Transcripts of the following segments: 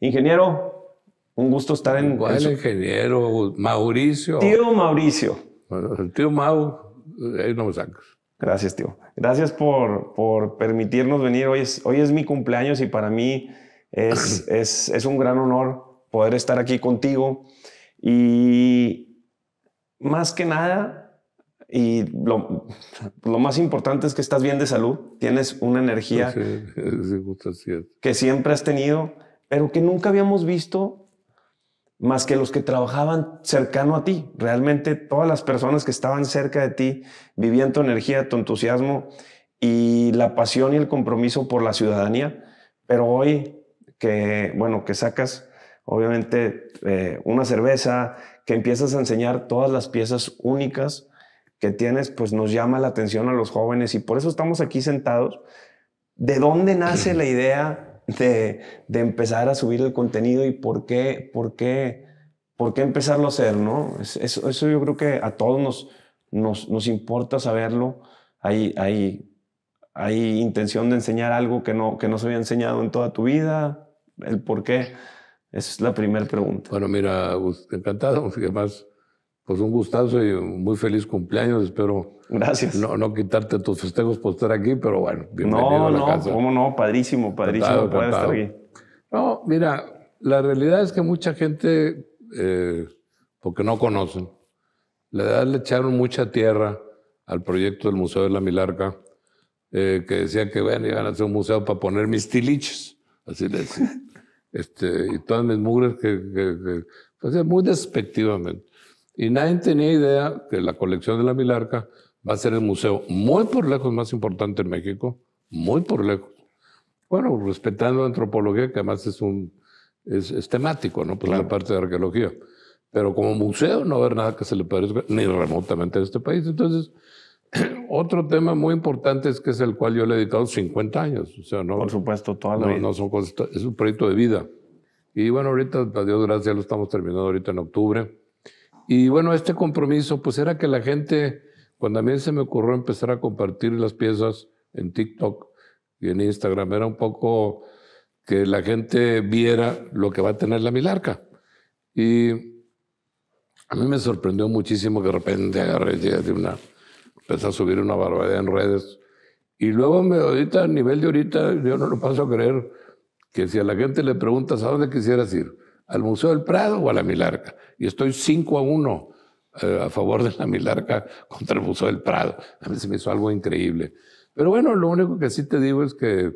Ingeniero, un gusto estar en. ¿Cuál ingeniero? Mauricio. Tío Mauricio. tío Mau, ahí no me sacas. Gracias, tío. Gracias por, por permitirnos venir. Hoy es, hoy es mi cumpleaños y para mí es, es, un gran honor poder estar aquí contigo. Y más que nada, y lo, más importante es que estás bien de salud, tienes una energía que siempre has tenido pero que nunca habíamos visto más que los que trabajaban cercano a ti. Realmente todas las personas que estaban cerca de ti vivían tu energía, tu entusiasmo y la pasión y el compromiso por la ciudadanía. Pero hoy que, bueno, que sacas obviamente eh, una cerveza, que empiezas a enseñar todas las piezas únicas que tienes, pues nos llama la atención a los jóvenes y por eso estamos aquí sentados. ¿De dónde nace la idea de, empezar a subir el contenido y por qué, por qué, por qué empezarlo a hacer, ¿no? eso, yo creo que a todos nos, nos, importa saberlo. Hay, hay, hay, intención de enseñar algo que no, que no se había enseñado en toda tu vida, el por qué. es la primera pregunta. Bueno, mira, encantado, que más pues un gustazo y muy feliz cumpleaños. Espero Gracias. No, quitarte tus festejos por estar aquí, pero bueno, bienvenido no, a la no, casa. cómo no, padrísimo, padrísimo poder estar aquí. No, mira, la realidad es que mucha gente, eh, porque no conocen, la le echaron mucha tierra al proyecto del Museo de la Milarca, eh, que decía que iban a hacer un museo para poner mis tiliches, así le decía. este, y todas mis mugres que, que, que pues, muy despectivamente. Y nadie tenía idea que la colección de la Milarca va a ser el museo muy por lejos más importante en México, muy por lejos. Bueno, respetando la antropología, que además es, un, es, temático, ¿no? Pues la parte de arqueología. Pero como museo no va a haber nada que se le parezca, ni remotamente en este país. Entonces, otro tema muy importante es que es el cual yo le he dedicado 50 años. O sea, no, Por supuesto, toda la vida. No son es un proyecto de vida. Y bueno, ahorita, a Dios gracias, lo estamos terminando ahorita en octubre. Y bueno, este compromiso, pues era que la gente, cuando a mí se me ocurrió empezar a compartir las piezas en TikTok y en Instagram, era un poco que la gente viera lo que va a tener la Milarca. Y a mí me sorprendió muchísimo que de repente agarré de una, a subir una barbaridad en redes. Y luego ahorita, a nivel de ahorita, yo no lo paso a creer, que si a la gente le preguntas a dónde quisieras ir, al Museo del Prado o a la Milarca. Y estoy 5 a 1 eh, a favor de la Milarca contra el Museo del Prado. A mí se me hizo algo increíble. Pero bueno, lo único que sí te digo es que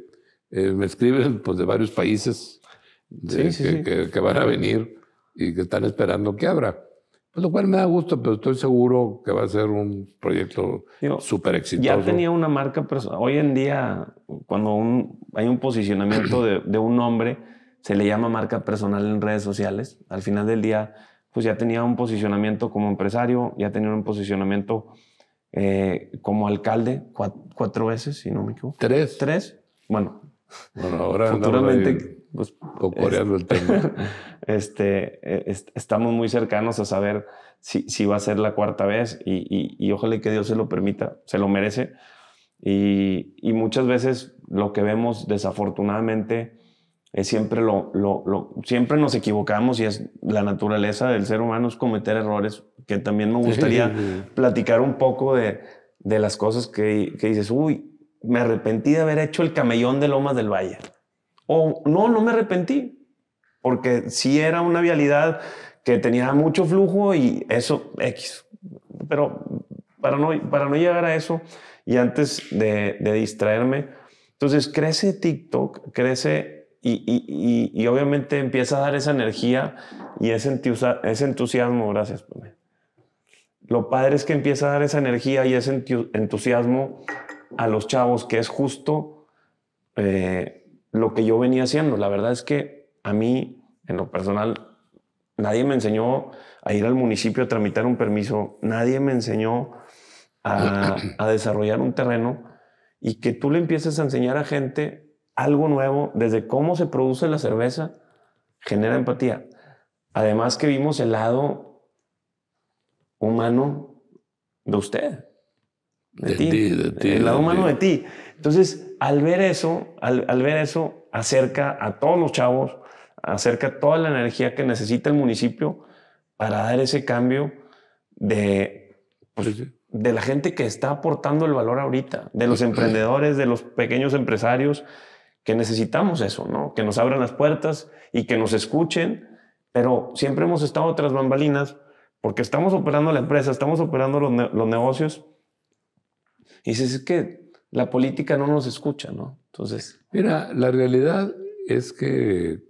eh, me escriben pues, de varios países que, van a venir y que están esperando que abra. Pues lo cual me da gusto, pero estoy seguro que va a ser un proyecto súper exitoso. Ya tenía una marca, pero hoy en día, cuando hay un posicionamiento de, de un nombre, se le llama marca personal en redes sociales. Al final del día, pues ya tenía un posicionamiento como empresario, ya tenía un posicionamiento eh, como alcalde cuatro, veces, si no me equivoco. ¿Tres? Tres. Bueno, bueno ahora futuramente... Pues, Cocoreando el tema. Este, eh, estamos muy cercanos a saber si, si, va a ser la cuarta vez y, y, y, ojalá que Dios se lo permita, se lo merece. Y, y muchas veces lo que vemos desafortunadamente siempre lo, lo, siempre nos equivocamos y es la naturaleza del ser humano es cometer errores, que también me gustaría platicar un poco de, de las cosas que, que, dices, uy, me arrepentí de haber hecho el camellón de Lomas del Valle. O no, no me arrepentí, porque sí era una vialidad que tenía mucho flujo y eso, X. Pero para no, para no llegar a eso y antes de, de distraerme, entonces crece TikTok, crece y, obviamente empieza a dar esa energía y ese, entusiasmo, gracias. Lo padre es que empieza a dar esa energía y ese entusiasmo a los chavos, que es justo eh, lo que yo venía haciendo. La verdad es que a mí, en lo personal, nadie me enseñó a ir al municipio a tramitar un permiso, nadie me enseñó a, a desarrollar un terreno y que tú le empieces a enseñar a gente algo nuevo desde cómo se produce la cerveza, genera empatía. Además que vimos el lado humano de usted, de, ti, de ti. el lado humano de ti. Entonces, al ver eso, al, ver eso, acerca a todos los chavos, acerca toda la energía que necesita el municipio para dar ese cambio de, pues, de la gente que está aportando el valor ahorita, de los emprendedores, de los pequeños empresarios, que necesitamos eso, ¿no? Que nos abran las puertas y que nos escuchen, pero siempre hemos estado tras bambalinas porque estamos operando la empresa, estamos operando los, negocios. Y dices, es que la política no nos escucha, ¿no? Entonces... Mira, la realidad es que,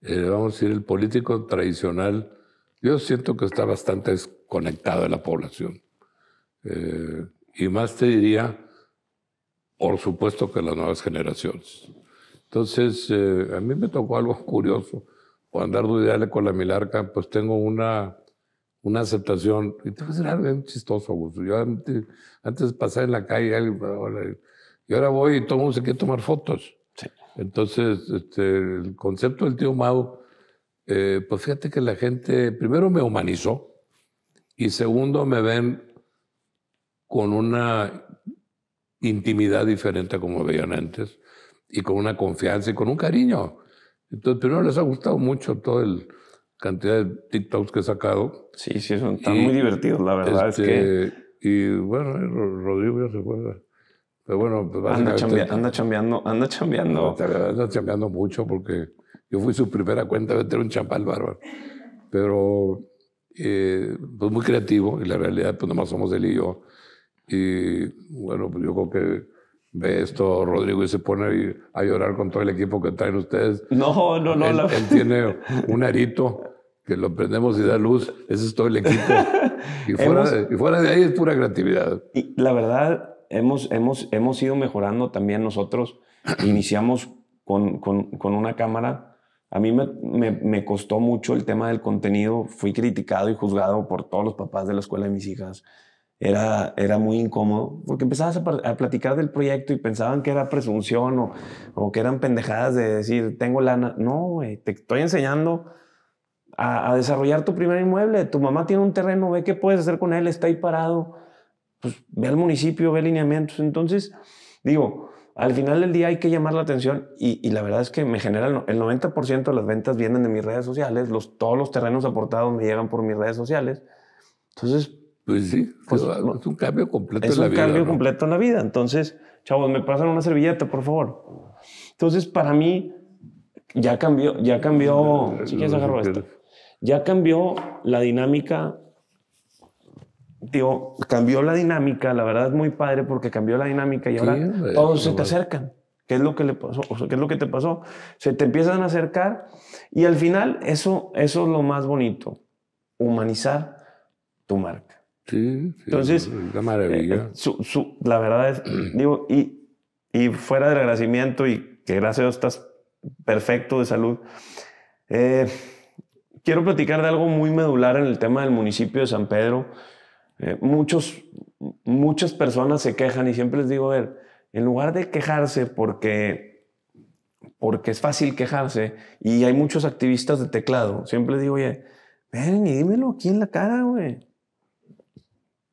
eh, vamos a decir, el político tradicional, yo siento que está bastante desconectado de la población. Eh, y más te diría por supuesto que las nuevas generaciones. Entonces, eh, a mí me tocó algo curioso. Cuando andar ideal con la milarca, pues tengo una, una aceptación. Y te voy a decir algo bien chistoso, Augusto. Yo antes, antes pasaba en la calle y ahora voy y todo el mundo se quiere tomar fotos. Entonces, este, el concepto del tío Mao, eh, pues fíjate que la gente, primero me humanizó y segundo me ven con una intimidad diferente a como veían antes y con una confianza y con un cariño. Entonces, ¿pero les ha gustado mucho toda la cantidad de TikToks que he sacado. Sí, sí, son tan muy divertidos, la verdad es este, que... Y bueno, Rodrigo ya se acuerda? Pero bueno, anda, chambea, anda chambeando, anda chambeando. Anda chambeando mucho porque yo fui su primera cuenta de tener un champal bárbaro. Pero, eh, pues muy creativo y la realidad, pues nomás somos él y yo. Y bueno, pues yo creo que ve esto Rodrigo y se pone a llorar con todo el equipo que traen ustedes. No, no, no. Él, la... tiene un arito que lo prendemos y da luz. Ese es todo el equipo. Y fuera, de, y fuera de ahí es pura creatividad. Y la verdad, hemos, hemos, hemos ido mejorando también nosotros. Iniciamos con, con, con una cámara. A mí me, me, me, costó mucho el tema del contenido. Fui criticado y juzgado por todos los papás de la escuela de mis hijas era, era muy incómodo, porque empezabas a, platicar del proyecto y pensaban que era presunción o, o que eran pendejadas de decir, tengo lana. No, wey, te estoy enseñando a, desarrollar tu primer inmueble. Tu mamá tiene un terreno, ve qué puedes hacer con él, está ahí parado. Pues ve al municipio, ve lineamientos. Entonces, digo, al final del día hay que llamar la atención y, la verdad es que me genera el, 90% de las ventas vienen de mis redes sociales, los, todos los terrenos aportados me llegan por mis redes sociales. Entonces, pues sí, pues, es un cambio completo en la vida. Es un cambio completo en la vida. Entonces, chavos, me pasan una servilleta, por favor. Entonces, para mí, ya cambió, ya cambió. Si quieres, esto. Ya cambió la dinámica. tío, cambió la dinámica. La verdad es muy padre porque cambió la dinámica y ahora todos se te acercan. ¿Qué es lo que le pasó? ¿Qué es lo que te pasó? Se te empiezan a acercar y al final, eso, eso es lo más bonito: humanizar tu marca. Entonces, eh, eh, la verdad es, digo, y, y, fuera del agradecimiento y que gracias estás perfecto de salud, eh, quiero platicar de algo muy medular en el tema del municipio de San Pedro. muchos, muchas personas se quejan y siempre les digo, a ver, en lugar de quejarse porque porque es fácil quejarse y hay muchos activistas de teclado. Siempre les digo, oye, ven y dímelo aquí en la cara, güey.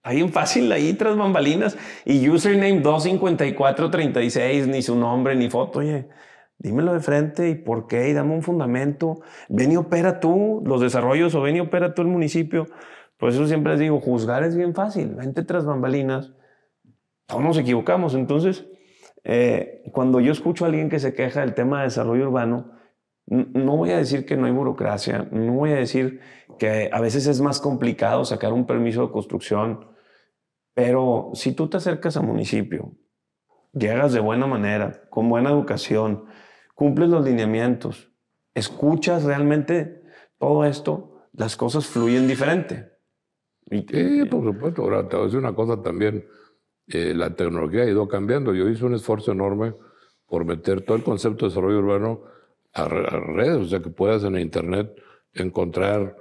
Ahí en fácil, ahí tras bambalinas. Y username 25436, ni su nombre, ni foto. Oye, dímelo de frente y por qué, y dame un fundamento. Ven y opera tú los desarrollos o ven y opera tú el municipio. Por pues eso siempre les digo, juzgar es bien fácil. Vente tras bambalinas. Todos nos equivocamos. Entonces, eh, cuando yo escucho a alguien que se queja del tema de desarrollo urbano, no voy a decir que no hay burocracia, no voy a decir que a veces es más complicado sacar un permiso de construcción pero si tú te acercas al municipio, llegas de buena manera, con buena educación, cumples los lineamientos, escuchas realmente todo esto, las cosas fluyen diferente. sí, por supuesto. Ahora te voy a decir una cosa también. Eh, la tecnología ha ido cambiando. Yo hice un esfuerzo enorme por meter todo el concepto de desarrollo urbano a, redes, o sea, que puedas en Internet encontrar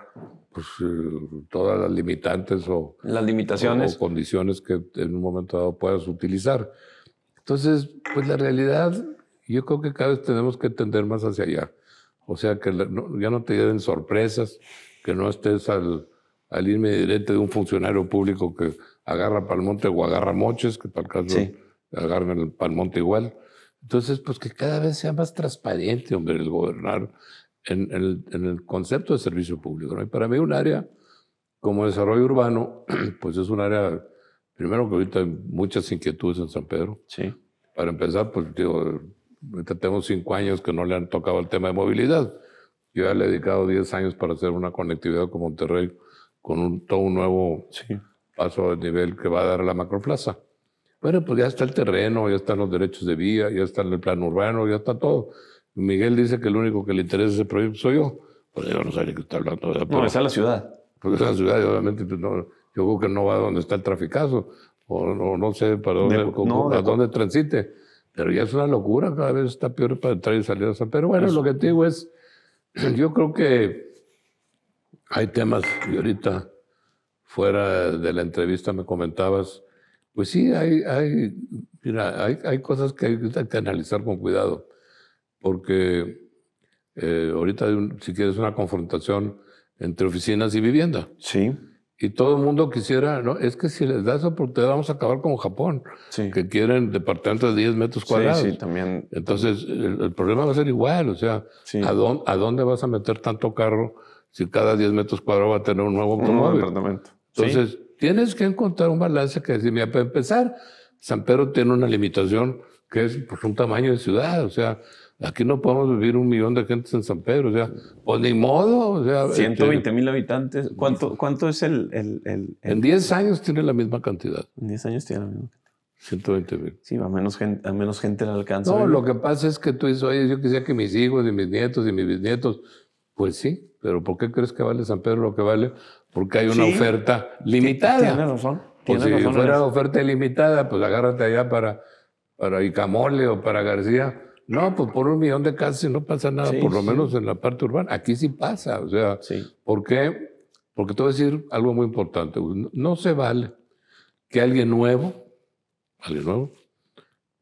pues, eh, todas las limitantes o, las limitaciones. condiciones que en un momento dado puedas utilizar. Entonces, pues la realidad, yo creo que cada vez tenemos que tender más hacia allá. O sea, que ya no te lleven sorpresas, que no estés al, al irme directo de un funcionario público que agarra Palmonte o agarra Moches, que tal caso agarren el Palmonte igual. Entonces, pues que cada vez sea más transparente, hombre, el gobernar en, el, concepto de servicio público. ¿no? Y para mí un área como desarrollo urbano, pues es un área, primero que ahorita hay muchas inquietudes en San Pedro. Sí. Para empezar, pues digo, ahorita tenemos cinco años que no le han tocado el tema de movilidad. Yo ya le he dedicado diez años para hacer una conectividad con Monterrey, con un, todo un nuevo paso de nivel que va a dar la macroplaza. Bueno, pues ya está el terreno, ya están los derechos de vía, ya está el plan urbano, ya está todo. Miguel dice que el único que le interesa ese proyecto soy yo. Pues yo no sabía que estaba hablando. está la ciudad. Porque está la ciudad y obviamente pues, yo creo que no va a donde está el traficazo o, no sé para dónde, transite. Pero ya es una locura, cada vez está peor para entrar y salir pero Bueno, lo que te digo es, yo creo que hay temas, y ahorita fuera de la entrevista me comentabas, pues sí, hay, hay, hay cosas que hay que analizar con cuidado porque eh, ahorita si quieres una confrontación entre oficinas y vivienda. Sí. Y todo el mundo quisiera, no, es que si les das oportunidad vamos a acabar como Japón, sí. que quieren departamentos de 10 metros cuadrados. Sí, sí, también. Entonces, el, problema va a ser igual, o sea, ¿a, dónde, vas a meter tanto carro si cada 10 metros cuadrados va a tener un nuevo automóvil? Un nuevo departamento. Entonces, tienes que encontrar un balance que decir, mira, para empezar, San Pedro tiene una limitación que es por pues, un tamaño de ciudad, o sea, Aquí no podemos vivir un millón de gentes en San Pedro, o sea, o pues ni modo. O sea, 120 mil habitantes. ¿Cuánto, es el, el, En 10 años tiene la misma cantidad. En 10 años tiene la misma cantidad. 120 mil. Sí, a menos, gente, menos gente le alcanza. No, lo que pasa es que tú dices, oye, yo quisiera que mis hijos y mis nietos y mis bisnietos, pues sí, pero ¿por qué crees que vale San Pedro lo que vale? Porque hay una oferta limitada. Tienes razón. Pues si fuera oferta limitada, pues agárrate allá para, para Icamole o para García no, pues por un millón de casas no pasa nada, por lo menos en la parte urbana. Aquí sí pasa, o sea, ¿por qué? Porque te voy a decir algo muy importante. No, se vale que alguien nuevo, alguien nuevo,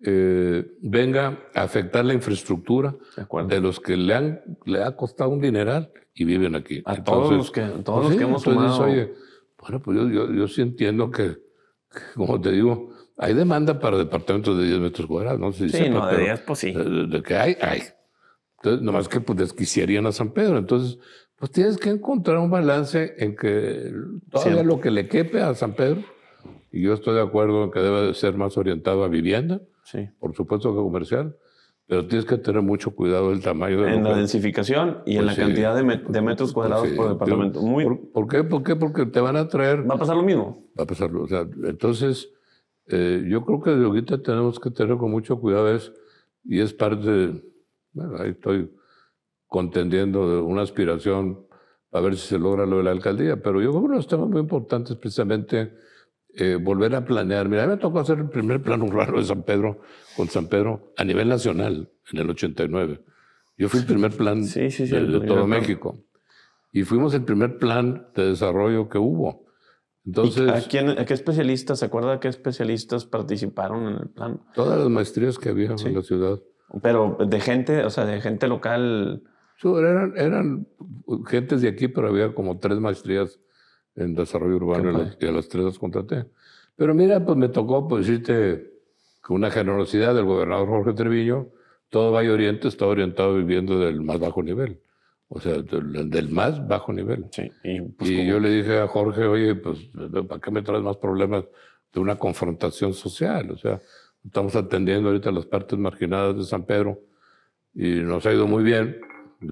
eh, venga a afectar la infraestructura de, los que le, han, le ha costado un dineral y viven aquí. A todos los que, pues hemos tomado. bueno, pues yo, yo sí entiendo que, como te digo, hay demanda para departamentos de 10 metros cuadrados, ¿no? sí, no, de 10, pues sí. De, que hay, hay. Entonces, nomás que pues desquiciarían a San Pedro. Entonces, pues tienes que encontrar un balance en que todavía lo que le quepe a San Pedro, y yo estoy de acuerdo en que debe ser más orientado a vivienda, sí. por supuesto que comercial, pero tienes que tener mucho cuidado del tamaño de En la densificación y en pues la cantidad de, pues metros cuadrados pues por departamento. Muy... ¿Por, ¿Por, qué? ¿Por qué? Porque te van a traer... Va a pasar lo mismo. Va a pasar lo o sea, Entonces, eh, yo creo que de ahorita tenemos que tener con mucho cuidado es, y es parte, bueno, ahí estoy contendiendo una aspiración a ver si se logra lo de la alcaldía, pero yo creo que uno de los temas muy importantes precisamente eh, volver a planear. Mira, a mí me tocó hacer el primer plan urbano de San Pedro, con San Pedro, a nivel nacional, en el 89. Yo fui el primer plan de todo México. Y fuimos el primer plan de desarrollo que hubo. Entonces, ¿A, qué especialistas, se acuerda qué especialistas participaron en el plan? Todas las maestrías que había en la ciudad. Pero de gente, o sea, de gente local. Sí, eran, eran gentes de aquí, pero había como tres maestrías en desarrollo urbano y, las, a las tres las contraté. Pero mira, pues me tocó, pues hiciste con una generosidad del gobernador Jorge Treviño, todo Valle Oriente está orientado viviendo del más bajo nivel. O sea, del, más bajo nivel. Sí. Y, pues yo le dije a Jorge, oye, pues, ¿para qué me traes más problemas de una confrontación social? O sea, estamos atendiendo ahorita las partes marginadas de San Pedro y nos ha ido muy bien.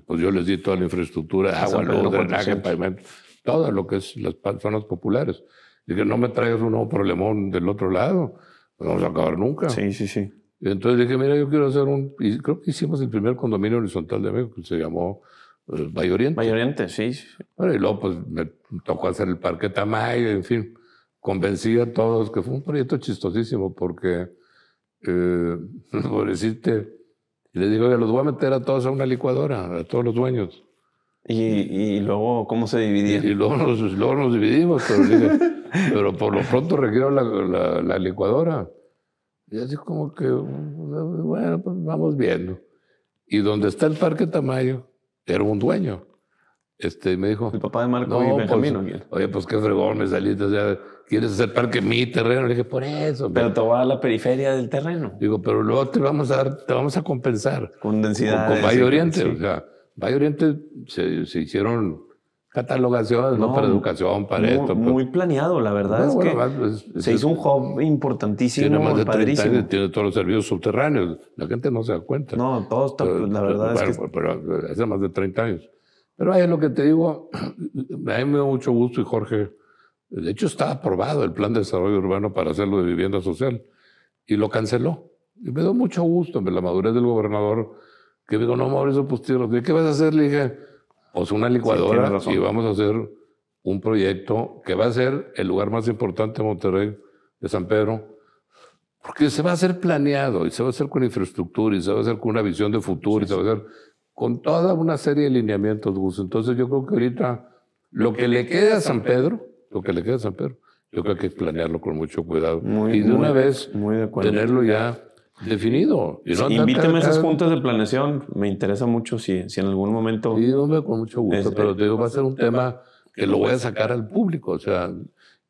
Pues yo les di toda la infraestructura, agua, luz, drenaje, pavimento, todo lo que es las zonas populares. Dije, no me traigas un nuevo problemón del otro lado, pues no vamos a acabar nunca. Sí, sí, sí. Y entonces dije, mira, yo quiero hacer un... Y creo que hicimos el primer condominio horizontal de México, que se llamó pues, Valle Oriente. Valle Oriente, sí. Bueno, y luego pues me tocó hacer el Parque Tamayo, en fin, convencí a todos que fue un proyecto chistosísimo porque, eh, por les digo, que los voy a meter a todos a una licuadora, a todos los dueños. ¿Y, luego cómo se dividían? Y, luego, nos, dividimos, pero, por lo pronto requiero la, licuadora. Y así como que, bueno, pues vamos viendo. Y dónde está el Parque Tamayo, era un dueño. Este, me dijo. El papá de Marco y Benjamín. Pues, oye, pues qué fregón me saliste. O sea, ¿quieres hacer parque mi terreno? Le dije, por eso. Pero, te va a la periferia del terreno. Digo, pero luego te vamos a dar, te vamos a compensar. Con densidad. Con, Valle Oriente. O sea, Valle Oriente se hicieron catalogación, ¿no? Para educación, para esto. Muy planeado, la verdad es que pues, se hizo un hub importantísimo, tiene más de 30 años, tiene todos los servicios subterráneos. La gente no se da cuenta. No, todo está, la verdad es que... Pero hace más de 30 años. Pero ahí es lo que te digo, a mí me dio mucho gusto y Jorge, de hecho estaba aprobado el plan de desarrollo urbano para hacerlo de vivienda social y lo canceló. Y me dio mucho gusto, la madurez del gobernador, que me dijo, no, Mauricio pues, tío, ¿qué vas a hacer? Le dije, una licuadora y vamos a hacer un proyecto que va a ser el lugar más importante de Monterrey, de San Pedro, porque se va a hacer planeado y se va a hacer con infraestructura y se va a hacer con una visión de futuro y se va a hacer con toda una serie de lineamientos, Entonces yo creo que ahorita lo que le queda a San Pedro, lo que le queda a San Pedro, yo creo que hay que planearlo con mucho cuidado y de una vez tenerlo ya Definido. Y a esas juntas de planeación. Me interesa mucho si, si en algún momento. Sí, con mucho gusto, pero eh, te digo, va a ser un tema que lo voy a sacar al público. O sea,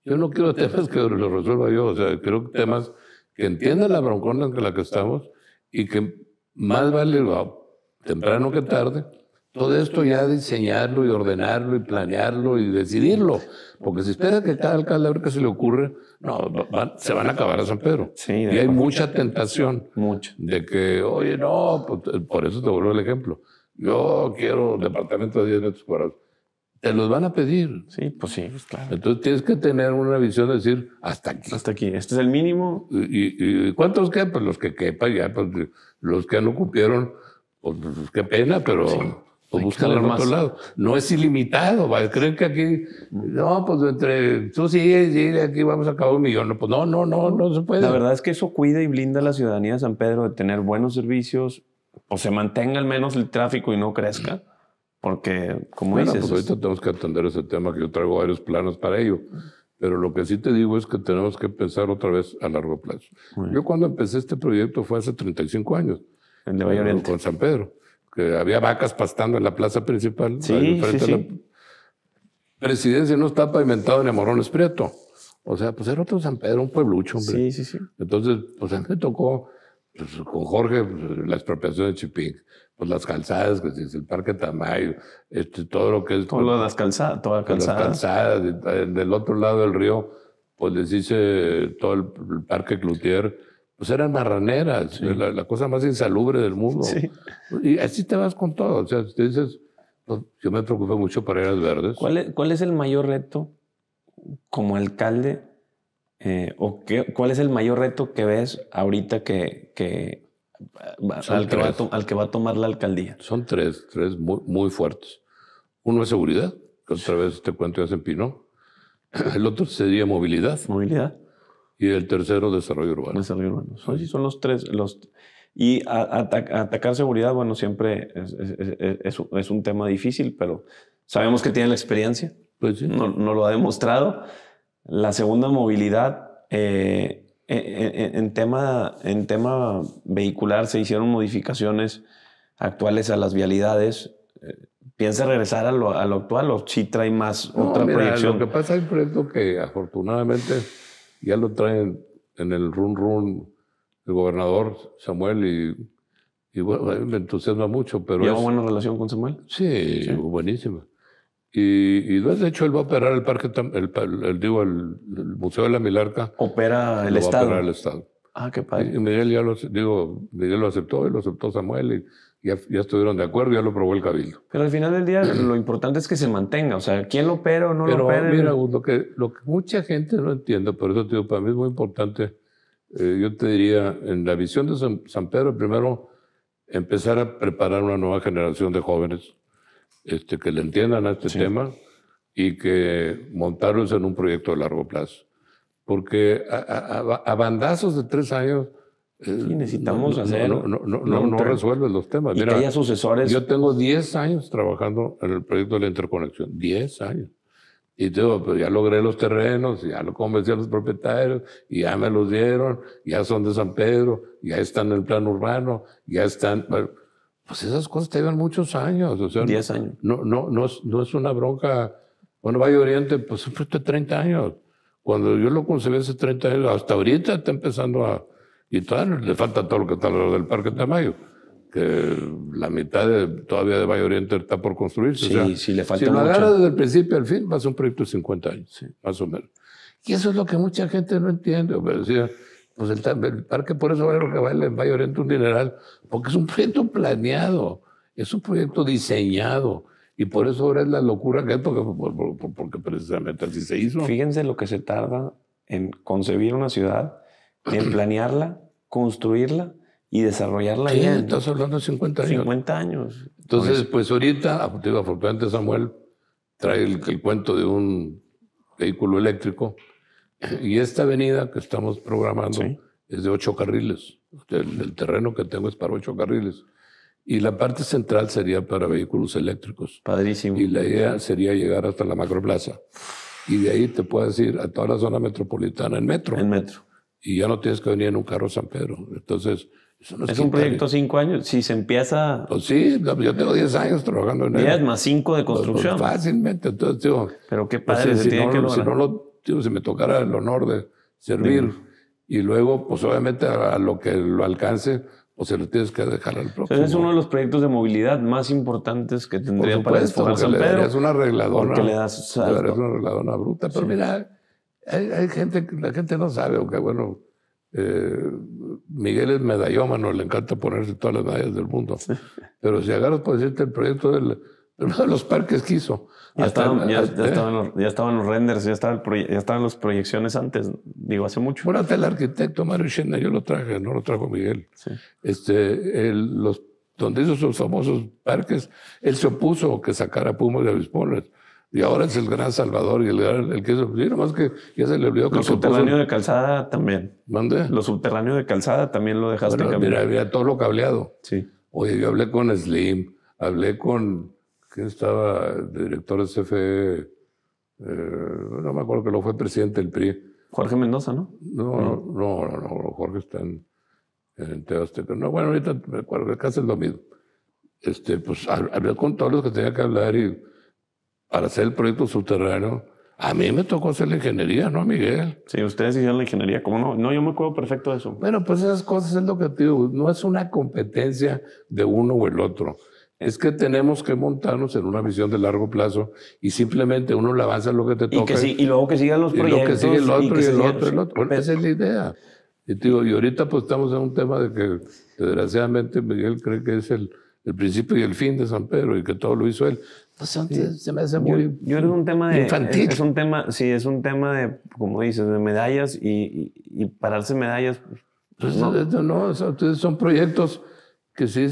yo no quiero temas que lo resuelva yo. O sea, quiero temas que entiendan la broncona en la que estamos y que más vale temprano que tarde todo esto ya diseñarlo y ordenarlo y planearlo y decidirlo. Porque si espera que cada alcalde que se le ocurre, no, se van a acabar a San Pedro. y hay mucha tentación mucha. de que, oye, no, pues, eh, por eso te vuelvo el ejemplo. Yo quiero departamento de 10 metros cuadrados. Te los van a pedir. Sí, pues sí, pues claro. Entonces tienes que tener una visión de decir, hasta aquí. Hasta aquí, este es el mínimo. ¿Y, cuántos quedan? Pues los que quepan ya, pues, los que no cupieron, pues, qué pena, pero o buscar en otro lado. No es ilimitado, ¿vale? creen que aquí, no, pues entre tú sí, sí, aquí vamos a acabar un millón. Pues no, no, no, no se puede. La verdad es que eso cuida y blinda a la ciudadanía de San Pedro de tener buenos servicios, o se mantenga al menos el tráfico y no crezca. Porque, como bueno, Pues ahorita tenemos que atender ese tema, que yo traigo varios planos para ello. Pero lo que sí te digo es que tenemos que pensar otra vez a largo plazo. Yo cuando empecé este proyecto fue hace 35 años. En Valle eh, Con San Pedro que había vacas pastando en la plaza principal. Sí, sí, sí. presidencia no está pavimentado en Amorón Esprieto. O sea, pues era otro San Pedro, un pueblucho, hombre. Sí, sí, sí. Entonces, pues a mí me tocó pues, con Jorge pues, la expropiación de Chipín, pues las calzadas, que es el Parque Tamayo, este, todo lo que es. Todo lo pues, de las calzadas, todas las calzadas. del otro lado del río, pues les hice todo el, el Parque Cloutier pues eran marraneras, la, cosa más insalubre del mundo. Y así te vas con todo. O sea, te dices, yo me preocupé mucho por eras verdes. ¿Cuál es, el mayor reto como alcalde? Eh, ¿O qué, cuál es el mayor reto que ves ahorita que, que al, que va a, al, que va a tomar la alcaldía? Son tres, tres muy, muy fuertes. Uno es seguridad, que otra vez te cuento ya se empinó. El otro sería movilidad. Movilidad y el tercero, desarrollo urbano. Desarrollo urbano. Son, sí, son los tres. Los, y atacar seguridad, bueno, siempre es, es, es, un tema difícil, pero sabemos que tiene la experiencia. Pues sí. no, lo ha demostrado. La segunda, movilidad. Eh, eh, eh, en, tema, en tema vehicular se hicieron modificaciones actuales a las vialidades. ¿Piensa regresar a lo, actual o si trae más no, otra mira, proyección? Lo que pasa es proyecto que afortunadamente ya lo traen en el run run el gobernador Samuel y, bueno, me entusiasma mucho. Pero ¿Lleva buena relación con Samuel? Sí, buenísima. Y, y, de hecho él va a operar el parque, el, digo, el, Museo de la Milarca. Opera el Estado. Va a operar el Estado. Ah, qué padre. Y Miguel ya lo, digo, Miguel lo aceptó y lo aceptó Samuel. Y, ya, estuvieron de acuerdo, ya lo probó el cabildo. Pero al final del día lo importante es que se mantenga, o sea, quién lo opera o no lo opera. Mira, lo que, lo que mucha gente no entiende, por eso te digo, para mí es muy importante, eh, yo te diría, en la visión de San, Pedro, primero empezar a preparar una nueva generación de jóvenes este, que le entiendan a este tema y que montarlos en un proyecto de largo plazo. Porque a, a bandazos de tres años eh, necesitamos no, hacer. No, no, no, no resuelves los temas. Mira, sucesores. Yo tengo 10 años trabajando en el proyecto de la interconexión. 10 años. Y digo, pues ya logré los terrenos, ya lo convencí a los propietarios, y ya me los dieron, ya son de San Pedro, ya están en el plan urbano, ya están. Pues esas cosas te llevan muchos años. O sea, años. No, no, no, es, no es una bronca. Bueno, Valle Oriente, pues sufriste 30 años. Cuando yo lo concebí hace 30 años, hasta ahorita está empezando a y le falta todo lo que está lo del Parque Tamayo, que la mitad de, todavía de Valle Oriente está por construirse. Sí, sí, le falta Si lo agarras desde el principio al fin, va a ser un proyecto de 50 años, más o menos. Y eso es lo que mucha gente no entiende. Pero pues el, parque por eso vale lo que vale en Valle Oriente un dineral, porque es un proyecto planeado, es un proyecto diseñado. Y por eso ahora es la locura que es, porque precisamente así se hizo. Fíjense lo que se tarda en concebir una ciudad en planearla, construirla y desarrollarla. Sí, estás hablando de 50 años. 50 años. Entonces, pues ahorita, afortunadamente Samuel trae el, cuento de un vehículo eléctrico y esta avenida que estamos programando es de ocho carriles. El, el, terreno que tengo es para ocho carriles. Y la parte central sería para vehículos eléctricos. Padrísimo. Y la idea sería llegar hasta la macroplaza. Y de ahí te puedes ir a toda la zona metropolitana en metro. En metro y ya no tienes que venir en un carro a San Pedro. Entonces, eso no es, es un proyecto de cinco años. Si se empieza. Pues sí, yo tengo diez años trabajando en él. Diez más cinco de pues, pues, construcción. fácilmente. Entonces, Pero qué pues, padre, se si tiene que Si no lo, si me tocara el honor de servir y luego, pues obviamente a, lo que lo alcance, pues se lo tienes que dejar al próximo. es uno de los proyectos de movilidad más importantes que tendría para el San Pedro. Es una arregladona. Porque le das. Le una arregladona bruta. Pero mira hay, gente, la gente no sabe, aunque bueno, eh, Miguel es medallómano, le encanta ponerse todas las medallas del mundo. Pero si agarras, por decirte, el proyecto de los parques que hizo. Ya, estaban, los, renders, ya, estaba el estaban las proyecciones antes, digo, hace mucho. Bueno, el arquitecto Mario Schena, yo lo traje, no lo trajo Miguel. Este, los, donde hizo sus famosos parques, él se opuso que sacara Pumas de Avispones y ahora es el gran salvador y el, gran, el que es nomás que ya se le olvidó que el subterráneo de calzada también. mande Lo subterráneo de calzada también lo dejaste bueno, Mira, había todo lo cableado. Sí. Oye, yo hablé con Slim, hablé con ¿quién estaba director de CFE? Eh, no me acuerdo que lo fue presidente del PRI. Jorge Mendoza, ¿no? No, no, no, Jorge está en, en No, bueno, ahorita me acuerdo, casi es lo mismo. Este, pues hablé con todos los que tenía que hablar y para hacer el proyecto subterráneo, a mí me tocó hacer la ingeniería, ¿no, Miguel? Sí, ustedes hicieron la ingeniería, ¿cómo no? No, yo me acuerdo perfecto de eso. Bueno, pues esas cosas es lo que te digo, no es una competencia de uno o el otro. Es que tenemos que montarnos en una visión de largo plazo y simplemente uno le avanza lo que te toca. Y, que y luego que sigan los proyectos. Y luego que sigue el otro y, el otro, y el otro. esa es la idea. Y, digo, y ahorita pues estamos en un tema de que desgraciadamente Miguel cree que es el, el principio y el fin de San Pedro y que todo lo hizo él. Entonces, pues se me hace muy yo, yo un tema de, infantil. Es, un tema, sí, es un tema de, como dices, de medallas y, pararse medallas. Pues, pues, no, eh, son proyectos que sí,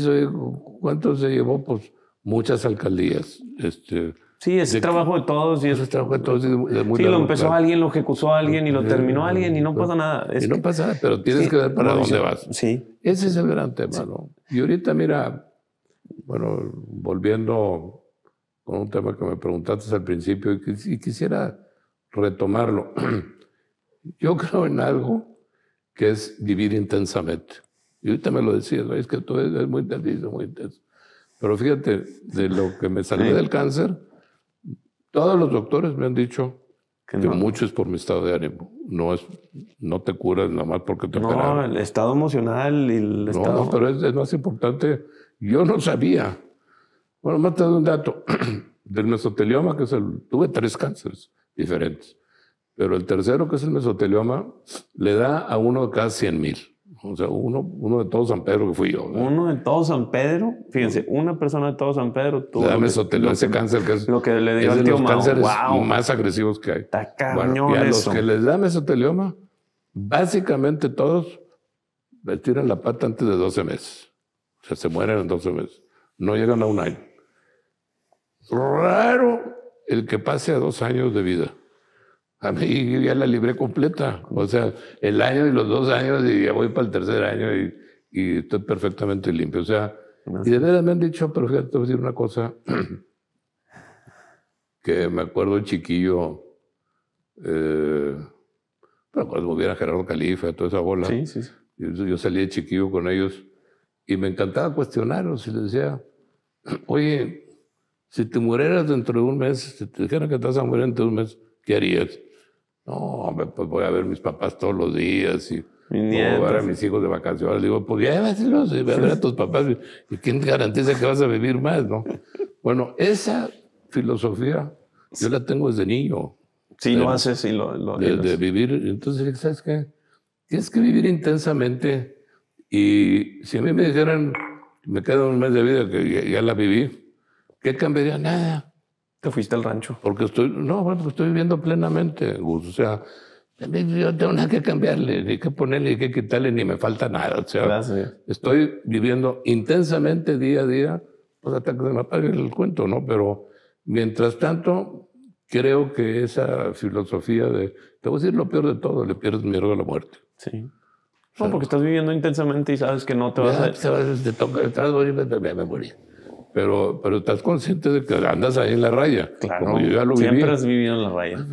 ¿cuánto se llevó? Pues muchas alcaldías. Este, sí, es trabajo de todos. Y es, trabajo de todos. Y de, sí, lo empezó alguien, lo ejecutó alguien y lo terminó alguien y no pasa nada. y no pasa nada, pero tienes que ver para dónde vas. Sí. Ese es el gran tema, ¿no? Y ahorita, mira, bueno, volviendo con un tema que me preguntaste al principio y, quisiera retomarlo. Yo creo en algo que es vivir intensamente. Y ahorita me lo decías, es que todo es muy intenso, muy intenso. Pero fíjate, de lo que me salí del cáncer, todos los doctores me han dicho que, mucho es por mi estado de ánimo. No es, no te curas nada más porque te No, el estado emocional y el estado... No, pero es, es, más importante yo no sabía. Bueno, más te doy un dato. Del mesotelioma, que es el, tuve tres cánceres diferentes, pero el tercero, que es el mesotelioma, le da a uno de cada 100 mil. O sea, uno, uno de todos San Pedro que fui yo. Uno de todo San Pedro, fíjense, una persona de todo San Pedro tuvo. Le da mesotelioma, ese cáncer que es. Lo que le de los cánceres más agresivos que hay. Está y a los que les da mesotelioma, básicamente todos les tiran la pata antes de 12 meses. O sea, se mueren en 12 meses. No llegan a un año. Raro el que pase a dos años de vida. A mí ya la libré completa. O sea, el año y los dos años y ya voy para el tercer año y, y estoy perfectamente limpio. O sea, y de verdad me han dicho, pero fíjate, te voy a decir una cosa que me acuerdo chiquillo, eh, cuando hubiera Gerardo Califa, toda esa bola. Yo, yo, salí de chiquillo con ellos y me encantaba cuestionarlos y les decía, oye, si te murieras dentro de un mes, si te dijeran que estás a morir dentro de un mes, ¿qué harías? No, pues voy a ver a mis papás todos los días y voy a ver a mis hijos de vacaciones. Digo, pues ya vas a ver a tus papás y quién garantiza que vas a vivir más, ¿no? Bueno, esa filosofía yo la tengo desde niño. Sí, lo haces y lo... lo de, de, vivir. Entonces, ¿sabes qué? Tienes que vivir intensamente y si a mí me dijeran, me queda un mes de vida que ya, la viví, ¿qué cambiaría? Nada. Te fuiste al rancho. Porque estoy, no, bueno, porque estoy viviendo plenamente, O sea, yo tengo nada que cambiarle, ni que ponerle, ni que quitarle, ni me falta nada. O sea, estoy viviendo intensamente día a día, pues hasta que me apague el cuento, ¿no? Pero mientras tanto, creo que esa filosofía de, te voy a decir lo peor de todo, le pierdes miedo a la muerte. Sí. No, porque estás viviendo intensamente y sabes que no te vas a... Te, toca, te a morir, me, Pero, pero estás consciente de que andas ahí en la raya. Claro. yo ya lo siempre has vivido en la raya.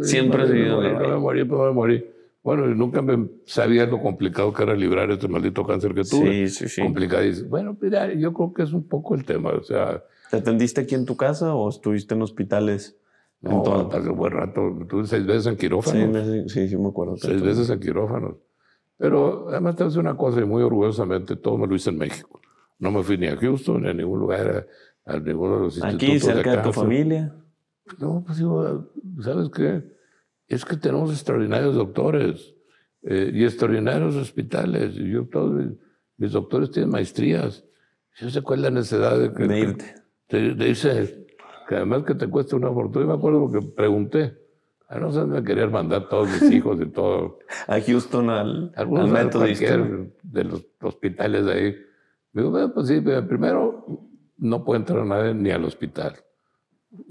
Siempre has vivido en la raya. Me morí, me pues, me morí. Bueno, nunca me sabía lo complicado que era librar este maldito cáncer que tuve. Sí, sí, sí. Complicadísimo. Bueno, yo creo que es un poco el tema. O sea, ¿Te atendiste aquí en tu casa o estuviste en hospitales? No, en todo? un buen rato. Tuve seis veces en quirófano. Sí, sí, sí, me acuerdo. Seis veces en quirófano. Pero además te hace una cosa y muy orgullosamente todo me lo hice en México. No me fui ni a Houston, ni a ningún lugar, a, a ninguno de los institutos Aquí, cerca de, tu familia. No, pues digo, ¿sabes qué? Es que tenemos extraordinarios doctores eh, y extraordinarios hospitales. Y yo, todos mis, doctores tienen maestrías. Yo sé cuál es la necesidad de, que, de irte. De, irse, que además que te cuesta una fortuna. Yo me acuerdo que pregunté, Ah, a nosotros me querían mandar todos mis hijos y todo. a Houston, al, al Methodist. De los hospitales de ahí. Digo, bueno, pues sí, primero no puede entrar nadie ni al hospital.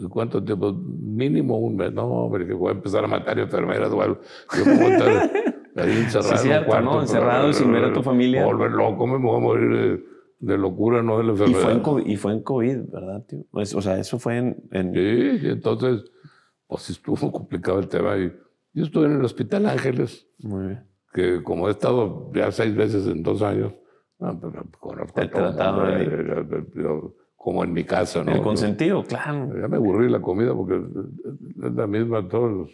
¿Cuánto tiempo? Mínimo un mes. No, que voy a empezar a matar enfermeras o algo. Yo puedo estar ahí encerrado sí, cierto, ¿no? Encerrado y sin ver a tu familia. Volver loco, me voy a morir de, locura, no de la enfermedad. Y fue en COVID, y fue en COVID ¿verdad, tío? Pues, o sea, eso fue en... en... Sí, entonces pues estuvo complicado el tema. Y yo estuve en el Hospital Ángeles, Muy que como he estado ya seis veces en dos años, ah, pues, eh, eh, eh, como en mi casa. ¿no? El consentido, claro. Ya me aburrí la comida porque es la misma todos los,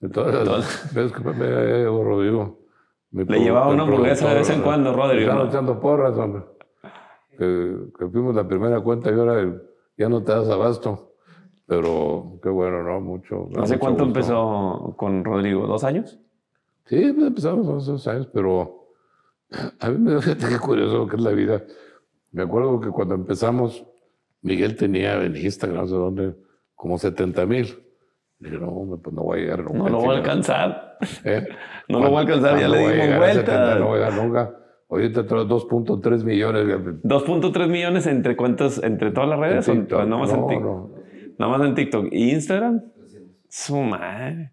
de todas las que me Le llevaba una hamburguesa de vez en cuando, Rodrigo. Estaban echando porras, hombre. que, fuimos la primera cuenta y ahora ya no te das abasto. Pero qué bueno, ¿no? Mucho. ¿Hace cuánto empezó con Rodrigo? ¿Dos años? Sí, empezamos hace dos años, pero a mí me da qué curioso que es la vida. Me acuerdo que cuando empezamos, Miguel tenía en Instagram, no sé dónde, como 70 mil. Dije, no, pues no voy a llegar nunca. No lo voy a alcanzar. ¿Eh? No lo voy a alcanzar, ya ah, le dimos vuelta. No voy a llegar nunca. te trae 2.3 millones. 2.3 millones entre cuántos, entre todas las redes, o no más no, No, Nada más en TikTok. Instagram? Su madre.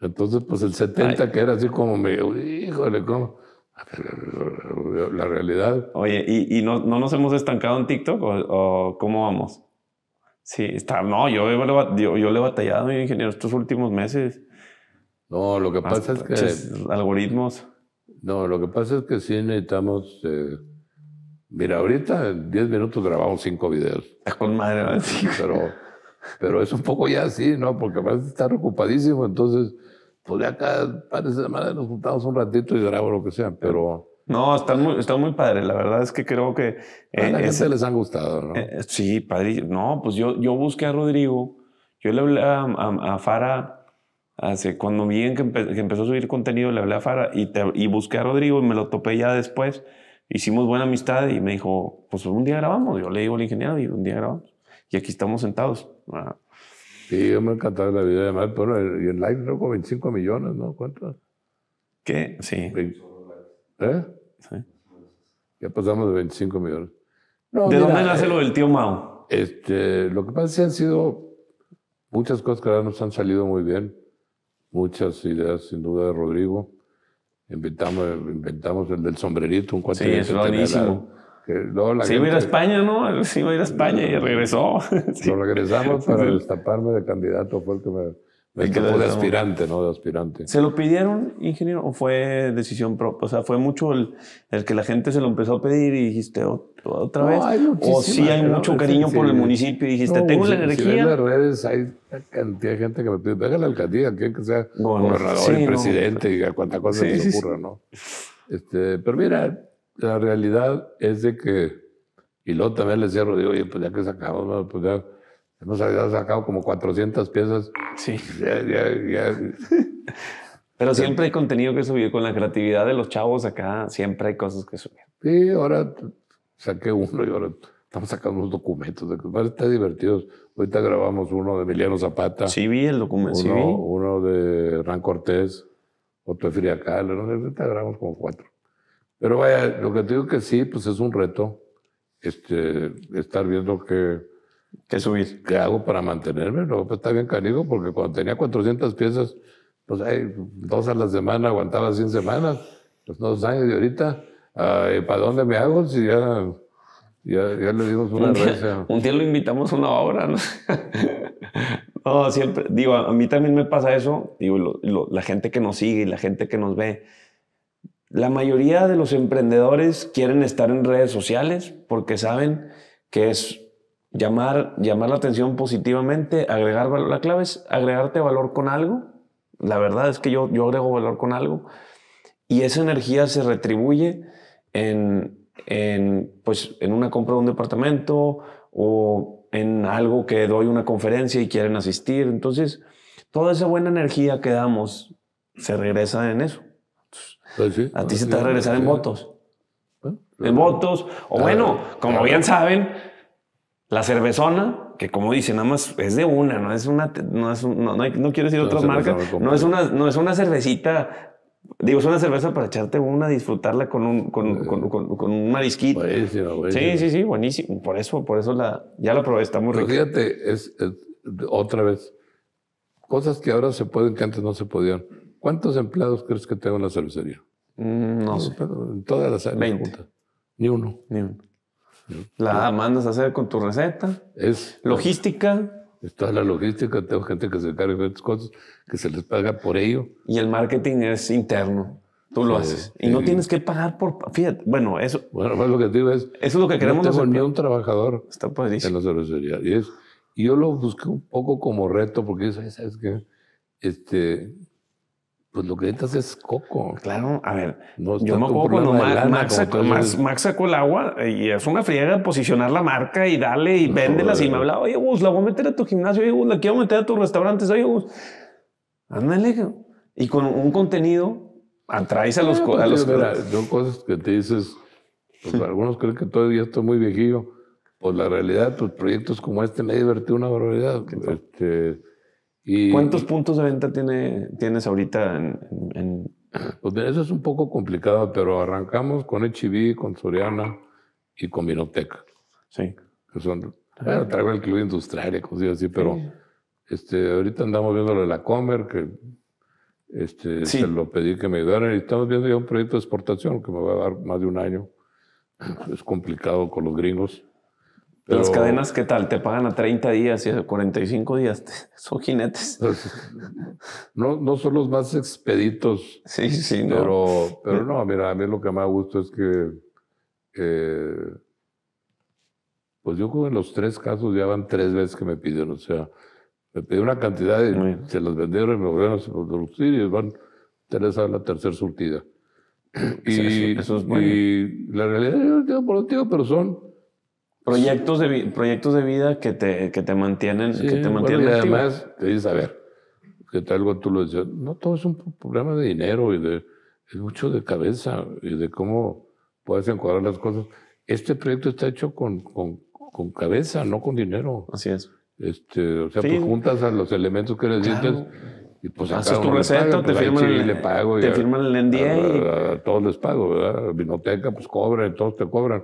Entonces, pues el 70 que era así como me. híjole, ¿cómo? La realidad. Oye, ¿y, no, no, nos hemos estancado en TikTok o, cómo vamos? Sí, está. No, yo, yo, le he batallado, mi ingeniero, estos últimos meses. No, lo que pasa es que. Algoritmos. No, lo que pasa es que sí necesitamos. Eh, mira, ahorita en 10 minutos grabamos 5 videos. con madre, Pero pero es un poco ya así, ¿no? Porque parece estar ocupadísimo, entonces, pues de acá, parece de madre, nos juntamos un ratito y grabo lo que sea, pero... No, están muy, están muy padres. La verdad es que creo que. Eh, a la eh, gente les han gustado, ¿no? Eh, sí, padre. No, pues yo, yo busqué a Rodrigo. Yo le hablé a, a, Fara hace cuando vi que, que, empezó a subir contenido, le hablé a Fara y, y busqué a Rodrigo y me lo topé ya después. Hicimos buena amistad y me dijo, pues un día grabamos. Yo le digo al ingeniero y un día grabamos y aquí estamos sentados. Ah. Sí, yo me encantaba la vida de Además, pero y el live tengo 25 millones, ¿no? cuántos ¿Qué? Sí. ¿Eh? Sí. Ya pasamos de 25 millones. ¿De dónde nace eh, lo del tío Mao? Este, lo que pasa es que han sido muchas cosas que ahora nos han salido muy bien. Muchas ideas, sin duda, de Rodrigo. Inventamos, inventamos el del sombrerito, un cuate. Sí, es Sí, iba a ir a España, ¿no? Sí, iba a ir a España y regresó. Lo regresamos para destaparme de candidato, fue el que me, me de aspirante, ¿no? De aspirante. ¿Se lo pidieron, ingeniero, o fue decisión propia? O sea, fue mucho el, el, que la gente se lo empezó a pedir y dijiste oh, otra vez. o sí hay mucho cariño por el municipio y dijiste, tengo la energía. Si en las redes hay cantidad de gente que me pide, déjale la alcaldía, quieren que sea gobernador y presidente y cuánta cosa se le ocurra, ¿no? Este, pero mira, la realidad es de que, y luego también les cierro, digo, oye, pues ya que sacamos, pues ya hemos sacado como 400 piezas. Sí. Ya, ya, Pero siempre hay contenido que subir con la creatividad de los chavos acá, siempre hay cosas que subir. Sí, ahora saqué uno y ahora estamos sacando unos documentos. Está divertido. Ahorita grabamos uno de Emiliano Zapata. Sí, vi el documento. Uno, sí uno de Hernán Cortés, otro de Fría Calderón. Ahorita grabamos como cuatro. Pero vaya, lo que te digo que sí, pues es un reto este, estar viendo qué... ¿Qué subir? ¿Qué hago para mantenerme? No, pues está bien canigo, porque cuando tenía 400 piezas, pues hay dos a la semana, aguantaba 100 semanas, los pues, dos años y ahorita, ¿para dónde me hago si ya... le dimos una un Un día lo invitamos a una obra, ¿no? no, siempre, digo, a mí también me pasa eso, digo, la gente que nos sigue y la gente que nos ve, la mayoría de los emprendedores quieren estar en redes sociales porque saben que es llamar, llamar la atención positivamente, agregar valor. La clave es agregarte valor con algo. La verdad es que yo, yo agrego valor con algo y esa energía se retribuye en, en, pues, en una compra de un departamento o en algo que doy una conferencia y quieren asistir. Entonces, toda esa buena energía que damos se regresa en eso. Ah, a ti ah, se te va a regresar en motos. en votos. O bueno, como bien saben, la cervezona, que como dice, nada más es de una, no es una, no es no, quiero decir otras marcas, no es una, no es una cervecita, digo, es una cerveza para echarte una, disfrutarla con un, con, un marisquito. Sí, sí, sí, buenísimo. Por eso, por eso la, ya la probé, está muy rica. Fíjate, es, otra vez, cosas que ahora se pueden, que antes no se podían. ¿Cuántos empleados crees que tengo en la cervecería? Mm, no, sé. en todas las áreas. 20. Ni uno. Ni uno. La mandas a hacer con tu receta. Es. Logística. Está la logística, tengo gente que se encarga de estas cosas, que se les paga por ello. Y el marketing es interno. Tú lo haces. Y no tienes que pagar por. Fíjate, bueno, eso. Bueno, pues lo que te digo es. Eso es lo que queremos. No tengo ni un trabajador Está en la cervecería. Y, y yo lo busqué un poco como reto, porque ¿sabes qué? Este, pues lo que necesitas es coco. Claro, a ver, yo me acuerdo cuando Max, sacó, el agua y es una friega posicionar la marca y dale y no, véndelas. y me hablaba, oye, bus, la voy a meter a tu gimnasio, oye, Gus, la quiero meter a tus restaurantes, oye, Gus. Ándale. Y con un contenido atraes a los... Eh, pues a los... cosas que te dices, pues, algunos creen que todavía estoy muy viejillo. Pues la realidad, pues proyectos como este me divertí divertido una barbaridad. Este ¿Cuántos puntos de venta tiene, tienes ahorita? En, en... Pues eso es un poco complicado, pero arrancamos con H&B, e con Soriana y con Vinoteca. Sí. Que son, bueno, traigo el club industrial y cosas así, pero este, ahorita andamos viendo de la Comer, que este, se lo pedí que me ayudaran y estamos viendo ya un proyecto de exportación que me va a dar más de un año. Es complicado con los gringos. Las cadenas, ¿qué tal? Te pagan a 30 días y a 45 días. Son jinetes. Pues, no, no son los más expeditos. Sí, sí, no. Pero, no, mira, a mí lo que más gusto es que. pues yo creo en los tres casos ya van tres veces que me pidieron. O sea, me pidieron una cantidad y se las vendieron y me volvieron a producir y van tres a la tercera surtida. Y, eso, realidad es que la realidad, por lo digo, pero son Proyectos de, proyectos de vida que te, que te mantienen. que te mantienen y además, te dices, a ver, que algo tú lo decías, no todo es un problema de dinero y de, es mucho de cabeza y de cómo puedes encuadrar las cosas. Este proyecto está hecho con, con, con cabeza, no con dinero. Así es. Este, o sea, pues juntas a los elementos que necesitas y pues haces tu receta, te, pues, firman, el, le pago te firman el NDA. A, todos les pago, ¿verdad? Vinoteca, pues cobran, todos te cobran.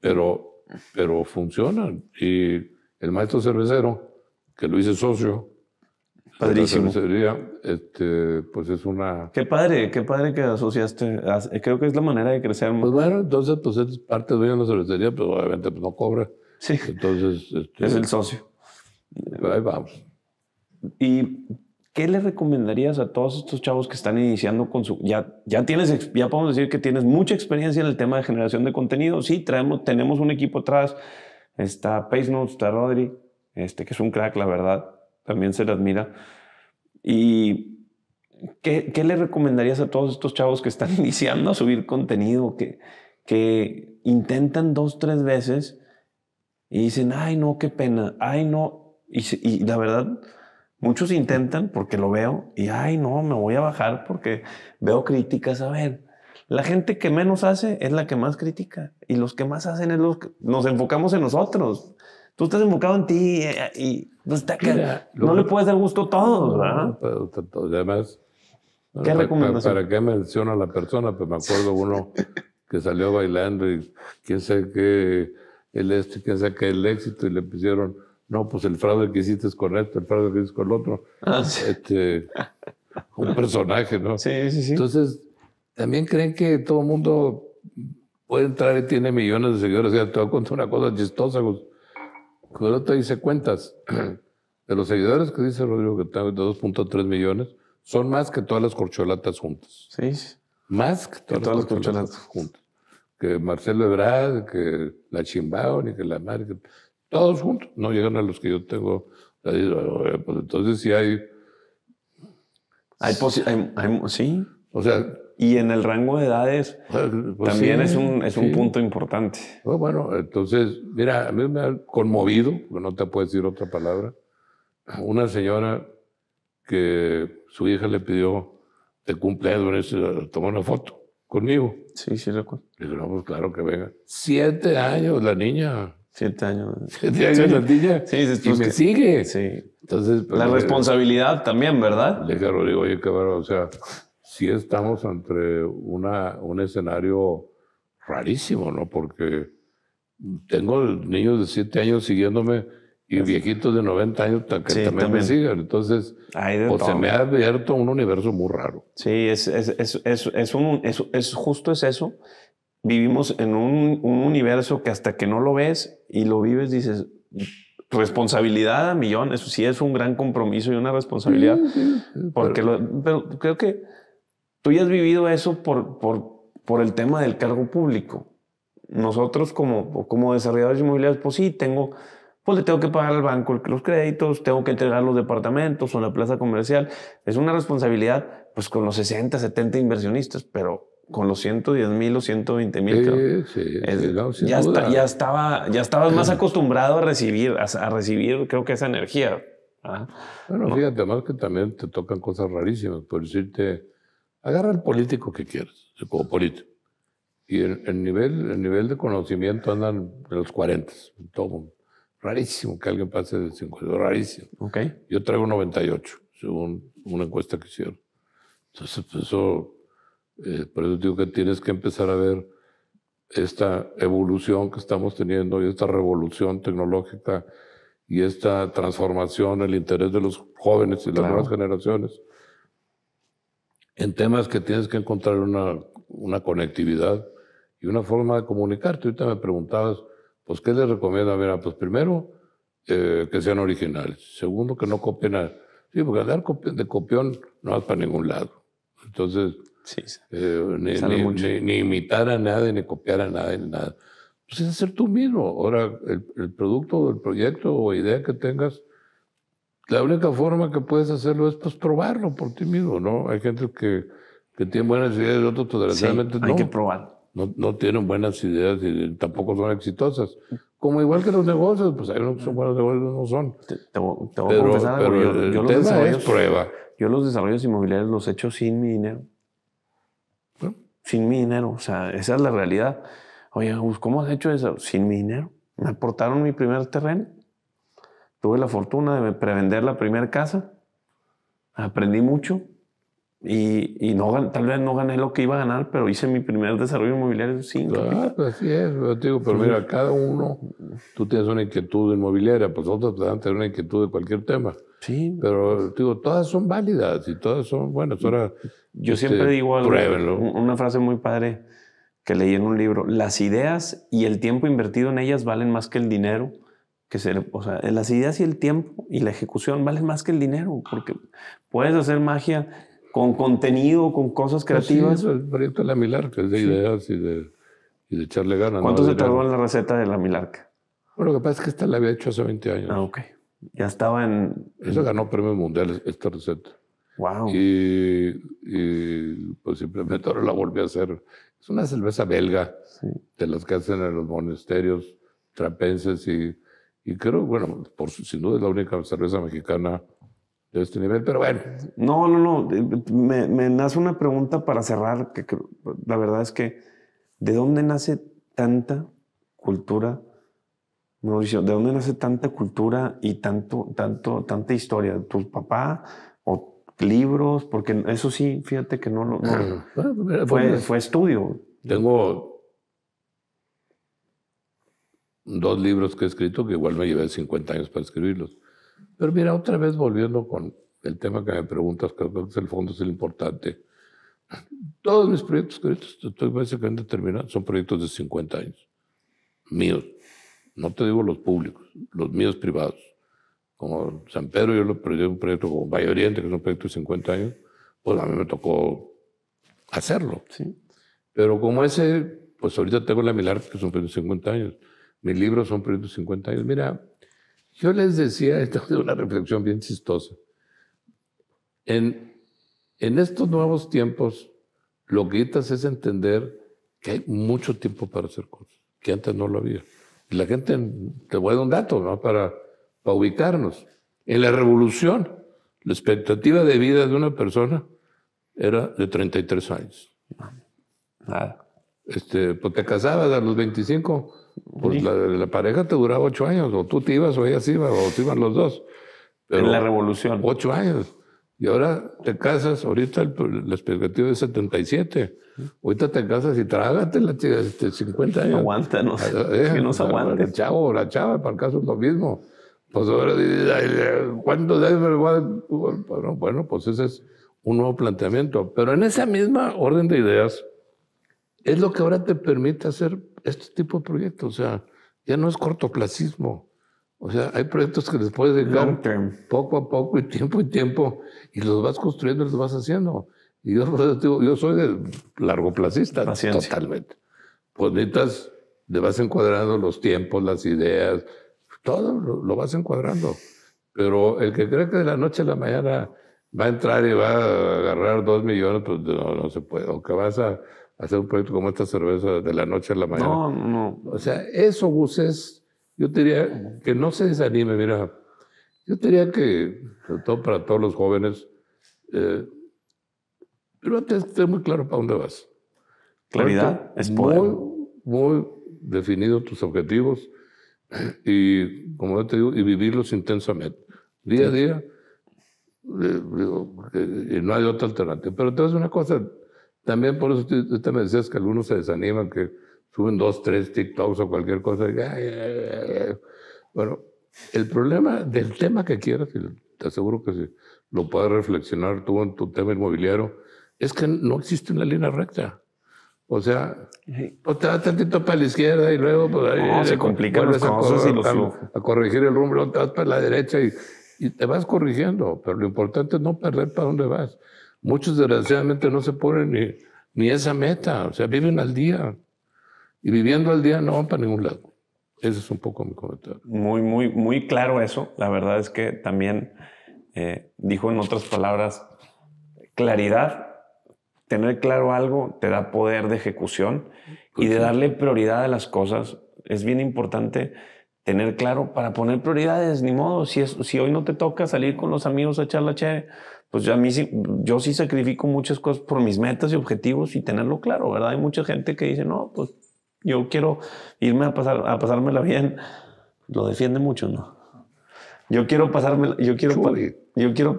Pero pero funcionan. Y el maestro cervecero, que lo hice socio, Padrísimo. Este, pues es una... Qué padre, qué padre que asociaste. Creo que es la manera de crecer. Pues bueno, entonces pues es parte de la cervecería, pero obviamente pues, no cobra. Sí. Entonces... Este, es el socio. Ahí vamos. Y ¿qué le recomendarías a todos estos chavos que están iniciando con su... Ya, ya, tienes, ya podemos decir que tienes mucha experiencia en el tema de generación de contenido. Sí, traemos, tenemos un equipo atrás. Está Notes, está Rodri, este, que es un crack, la verdad. También se le admira. ¿Y qué, qué le recomendarías a todos estos chavos que están iniciando a subir contenido, que, que intentan dos, tres veces y dicen, ay, no, qué pena, ay, no. y, y la verdad Muchos intentan porque lo veo y, ay, no, me voy a bajar porque veo críticas. A ver, la gente que menos hace es la que más critica y los que más hacen es los que nos enfocamos en nosotros. Tú estás enfocado en ti eh, y, no le puedes dar gusto a todos, ¿verdad? además, ¿Qué para, recomendación? Para, qué menciona la persona, pues me acuerdo uno que salió bailando y quién sabe qué, el este, quién sabe qué, el éxito y le pusieron no, pues el fraude que hiciste es con esto, el fraude que hiciste con el otro. Ah, este, un personaje, ¿no? Sí, sí, sí. Entonces, también creen que todo el mundo puede entrar y tiene millones de seguidores. Ya te voy a contar una cosa chistosa. cuando te hice cuentas. De los seguidores que dice Rodrigo que tengo de 2.3 millones, son más que todas las corcholatas juntas. Sí. Más que todas, las, corcholatas, juntas. Que Marcelo Ebrard, que la chimbao y que la Mar, todos juntos, no llegan a los que yo tengo. Eh, pues, entonces sí hay... Hay, sí. O sea... Y en el rango de edades pues también es un, es un punto importante. Oh, bueno, entonces, mira, a mí me ha conmovido, no te puedo decir otra palabra, una señora que su hija le pidió de cumpleaños, eh, tomó una foto conmigo. Sí, sí, recuerdo. Le pues claro que venga. Siete años la niña. Siete años. Siete años la Sí, Y me sigue. Sí. Entonces, pues, la eh, responsabilidad también, ¿verdad? Le digo, oye, cabrón, o sea, sí estamos entre una, un escenario rarísimo, ¿no? Porque tengo niños de siete años siguiéndome y viejitos de 90 años que también, me siguen. Entonces, pues se me ha abierto un universo muy raro. Sí, es, es, es, es, un, es, justo es eso vivimos en un, universo que hasta que no lo ves y lo vives, dices, responsabilidad a millón, eso sí es un gran compromiso y una responsabilidad, porque pero, lo, creo que tú ya has vivido eso por, por, por el tema del cargo público. Nosotros como, como desarrolladores inmobiliarios, pues sí, tengo, pues le tengo que pagar al banco los créditos, tengo que entregar los departamentos o la plaza comercial. Es una responsabilidad, pues con los 60, 70 inversionistas, pero con los 110 mil o 120 mil. Sí, ya, estaba, ya estabas más acostumbrado a recibir, a, recibir creo que esa energía. ¿ah? Bueno, fíjate, además que también te tocan cosas rarísimas, por decirte, agarra el político que quieras, como político. Y el, nivel, el nivel de conocimiento andan en los 40, todo Rarísimo que alguien pase de 50, rarísimo. Okay. Yo traigo 98, según una encuesta que hicieron. Entonces, pues, eso eh, por eso digo que tienes que empezar a ver esta evolución que estamos teniendo y esta revolución tecnológica y esta transformación, el interés de los jóvenes y las nuevas generaciones en temas que tienes que encontrar una, una conectividad y una forma de comunicarte. Ahorita me preguntabas, pues, ¿qué les recomiendo? Mira, pues primero, eh, que sean originales. Segundo, que no copien a... Sí, porque andar de copión no vas para ningún lado. Entonces, eh, ni, imitar a nadie, ni copiar a nadie, ni nada. Pues es hacer tú mismo. Ahora, el, el producto, el proyecto o idea que tengas, la única forma que puedes hacerlo es pues probarlo por ti mismo, ¿no? Hay gente que, que tiene buenas ideas y otros pues, desgraciadamente no. Hay que probar. No, no, tienen buenas ideas y tampoco son exitosas. Como igual que los negocios, pues hay unos que son buenos negocios, no son. Te, voy pero, Yo, tema prueba. Yo los desarrollos inmobiliarios los he hecho sin mi dinero sin mi dinero. O sea, esa es la realidad. Oye, ¿cómo has hecho eso? Sin mi dinero. Me aportaron mi primer terreno. Tuve la fortuna de prevender la primera casa. Aprendí mucho. Y, no, tal vez no gané lo que iba a ganar, pero hice mi primer desarrollo inmobiliario sin Claro, así es. digo, pero mira, cada uno, tú tienes una inquietud inmobiliaria, pues otros te dan una inquietud de cualquier tema. Sí, pero digo, todas son válidas y todas son buenas. Ahora, yo siempre digo algo, una frase muy padre que leí en un libro, las ideas y el tiempo invertido en ellas valen más que el dinero. Que se, o sea, las ideas y el tiempo y la ejecución valen más que el dinero, porque puedes hacer magia con contenido, con cosas pues creativas. eso es proyecto de la Milarca, es de ideas y de, echarle ganas. ¿Cuánto se tardó en la receta de la Milarca? Bueno, lo que pasa es que esta la había hecho hace 20 años. Ah, ok. Ya estaba en... Eso ganó premios mundiales, esta receta. Wow. Y, pues simplemente ahora la volví a hacer. Es una cerveza belga, sí. de las que hacen en los monasterios trapenses y, y creo, bueno, por, sin duda es la única cerveza mexicana de este nivel, pero bueno. No, no, no. Me, nace una pregunta para cerrar, que la verdad es que, ¿de dónde nace tanta cultura Mauricio, ¿de dónde nace tanta cultura y tanto, tanto, tanta historia? ¿De tu papá o libros? Porque eso sí, fíjate que no lo... Ah, pues, pues, fue, estudio. Tengo dos libros que he escrito que igual me llevé 50 años para escribirlos. Pero mira, otra vez volviendo con el tema que me preguntas, que creo que el fondo es el importante. Todos mis proyectos que estoy básicamente terminando son proyectos de 50 años, míos. No te digo los públicos, los míos privados. Como San Pedro, yo lo perdí un proyecto como Valle Oriente, que es un proyecto de 50 años, pues a mí me tocó hacerlo. ¿sí? Pero como ese, pues ahorita tengo la Milar, que son proyecto de 50 años. Mis libros son proyectos de 50 años. Mira, yo les decía, esto es una reflexión bien chistosa. En, en estos nuevos tiempos, lo que necesitas es entender que hay mucho tiempo para hacer cosas, que antes no lo había. La gente, te voy a dar un dato ¿no? para, para ubicarnos. En la revolución, la expectativa de vida de una persona era de 33 años. Nada. Este, pues te casabas a los 25, pues la, la, pareja te duraba 8 años, o tú te ibas o ella se iba, o se iban los dos. en la revolución. 8 años. Y ahora te casas, ahorita la expectativa es 77. Ahorita te casas y trágate la chica, 50 este, años. Aguántanos. Ah, que nos aguante. El chavo o la chava, para el caso es lo mismo. Pues ahora ¿cuántos años bueno, bueno, pues ese es un nuevo planteamiento. Pero en esa misma orden de ideas, es lo que ahora te permite hacer este tipo de proyectos. O sea, ya no es cortoplacismo. O sea, hay proyectos que les puedes dedicar poco a poco y tiempo y tiempo y los vas construyendo y los vas haciendo. yo, soy de largoplacista, totalmente. Pues necesitas, le vas encuadrando los tiempos, las ideas, todo lo, vas encuadrando. Pero el que cree que de la noche a la mañana va a entrar y va a agarrar dos millones, pues no, se puede. O que vas a hacer un proyecto como esta cerveza de la noche a la mañana. No, no. O sea, eso, es yo te diría que no se desanime, mira. Yo te diría que, sobre todo para todos los jóvenes, eh, pero antes que muy claro para dónde vas. Claridad es poder. Muy, muy definido tus objetivos y, como yo te digo, y vivirlos intensamente. Día a día, eh, eh, y no hay otra alternativa. Pero te voy una cosa, también por eso usted me decías que algunos se desaniman, que suben dos, tres TikToks o cualquier cosa. Bueno, el problema del tema que quieras, te aseguro que lo puedes reflexionar tú en tu tema inmobiliario, es que no existe una línea recta. O sea, o te vas tantito para la izquierda y luego pues, se complican las cosas a, y corregir el rumbo, te vas para la derecha y, te vas corrigiendo, pero lo importante es no perder para dónde vas. Muchos desgraciadamente no se ponen ni, ni esa meta, o sea, viven al día y viviendo al día no van para ningún lado. Ese es un poco mi comentario. Muy, muy, muy claro eso. La verdad es que también eh, dijo en otras palabras claridad tener claro algo te da poder de ejecución y de darle prioridad a las cosas. Es bien importante tener claro para poner prioridades, ni modo, si, si hoy no te toca salir con los amigos a echar la pues yo, mí sí, yo sí sacrifico muchas cosas por mis metas y objetivos y tenerlo claro, ¿verdad? Hay mucha gente que dice, no, pues yo quiero irme a, pasar, a pasármela bien. Lo defiende mucho, ¿no? Yo quiero pasármela, yo quiero, yo quiero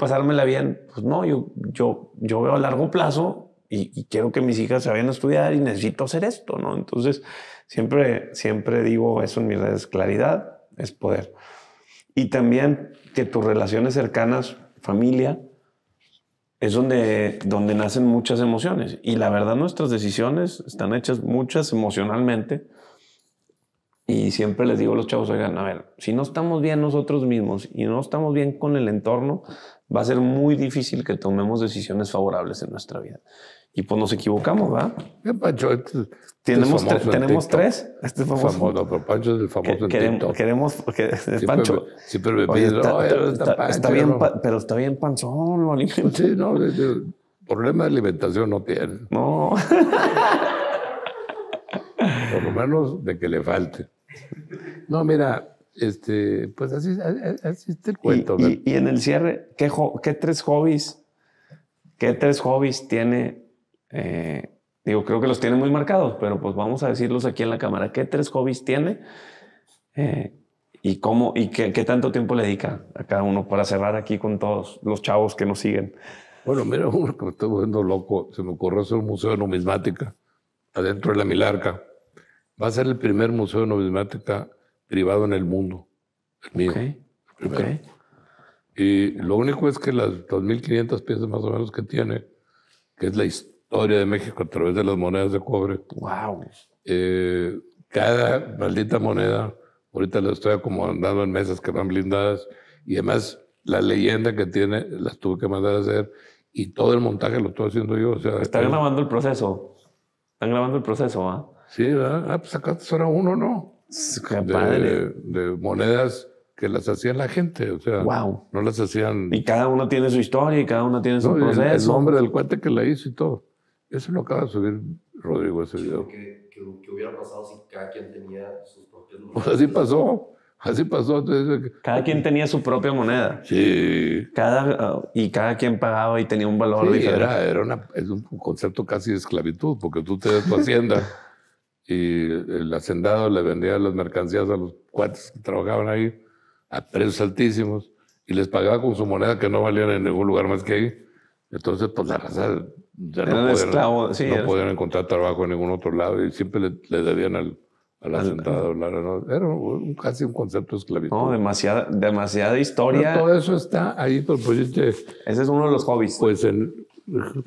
bien. Pues no, yo, yo, yo veo a largo plazo y, quiero que mis hijas se vayan a estudiar y necesito hacer esto, ¿no? Entonces, siempre, siempre digo eso en mis redes, claridad es poder. Y también que tus relaciones cercanas, familia, es donde, donde nacen muchas emociones. Y la verdad, nuestras decisiones están hechas muchas emocionalmente. Y siempre les digo a los chavos, oigan, a ver, si no estamos bien nosotros mismos y no estamos bien con el entorno, va a ser muy difícil que tomemos decisiones favorables en nuestra vida y pues nos equivocamos, ¿verdad? ¿Qué eh, Pancho? Este este tenemos tres, tenemos tres. Este es famoso. famoso no, pero Pancho es el famoso. en queremos, que, eh, Pancho. Sí, pero me pide, está, está, Pancho, bien, pero está bien panzón, lo alimento. Sí, no, problema de alimentación no tiene. No. Por lo menos de que le falte. No, mira, este, pues así, así está el cuento. Y, y, y en el cierre, ¿qué, ¿qué tres hobbies? ¿Qué tres hobbies tiene eh, digo, creo que los tiene muy marcados, pero pues vamos a decirlos aquí en la cámara. ¿Qué tres hobbies tiene? Eh, ¿Y cómo? ¿Y qué, tanto tiempo le dedica a cada uno para cerrar aquí con todos los chavos que nos siguen? Bueno, mira, uno que me estoy volviendo loco, se me ocurrió hacer un museo de numismática adentro de la Milarca. Va a ser el primer museo de numismática privado en el mundo, el mío. Y lo único es que las 2.500 piezas más o menos que tiene, que es la historia, historia de México a través de las monedas de cobre. ¡Wow! Eh, cada maldita moneda, ahorita la estoy acomodando en mesas que van blindadas y además la leyenda que tiene las tuve que mandar a hacer y todo el montaje lo estoy haciendo yo. O Están grabando el proceso. Están grabando el proceso, ¿ah? Sí, ¿verdad? Ah, pues acá solo uno, ¿no? de, de monedas que las hacía la gente, o sea, wow. no las hacían. Y cada uno tiene su historia y cada uno tiene su no, proceso. El nombre del cuate que la hizo y todo. Eso lo acaba de subir Rodrigo ese video. ¿Qué, hubiera pasado si cada quien tenía sus propias pues monedas? Pues así pasó. Así pasó. cada quien tenía su propia moneda. Sí. Cada, ah, y cada quien pagaba y tenía un valor Era, un concepto casi de esclavitud, porque tú tenías tu hacienda y el hacendado le vendía las mercancías a los cuates que trabajaban ahí a precios altísimos y les pagaba con su moneda que no valían en ningún lugar más que ahí. Entonces, pues la raza no, no podían encontrar trabajo en ningún otro lado y siempre le, debían al, al asentado. Era casi un concepto de esclavitud. No, demasiada, demasiada historia. todo eso está ahí. Pues, Ese es uno de los hobbies. Pues en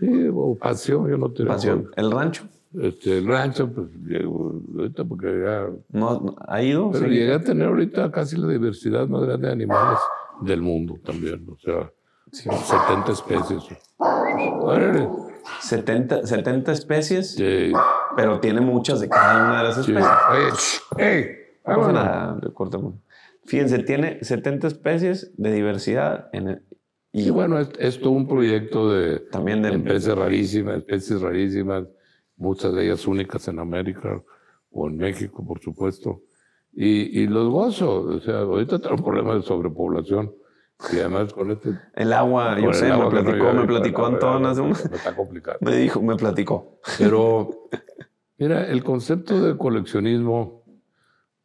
sí, pasión, yo no tengo. Pasión, el rancho. Este, el rancho, pues No, ¿Ha ido? Pero llegué a tener ahorita casi la diversidad más grande de animales del mundo también. O sea, 70 especies. 70, 70 especies, pero tiene muchas de cada una de las especies. Vamos a Fíjense, tiene 70 especies de diversidad en y, bueno, es, es, todo un proyecto de, también de especies rarísimas, especies rarísimas, muchas de ellas únicas en América o en México, por supuesto. Y, los gozo. O sea, ahorita tenemos problema de sobrepoblación y además con este El agua, yo sé, me platicó, me platicó Antón hace un... Pues, está Me dijo, me platicó. Pero, mira, el concepto de coleccionismo,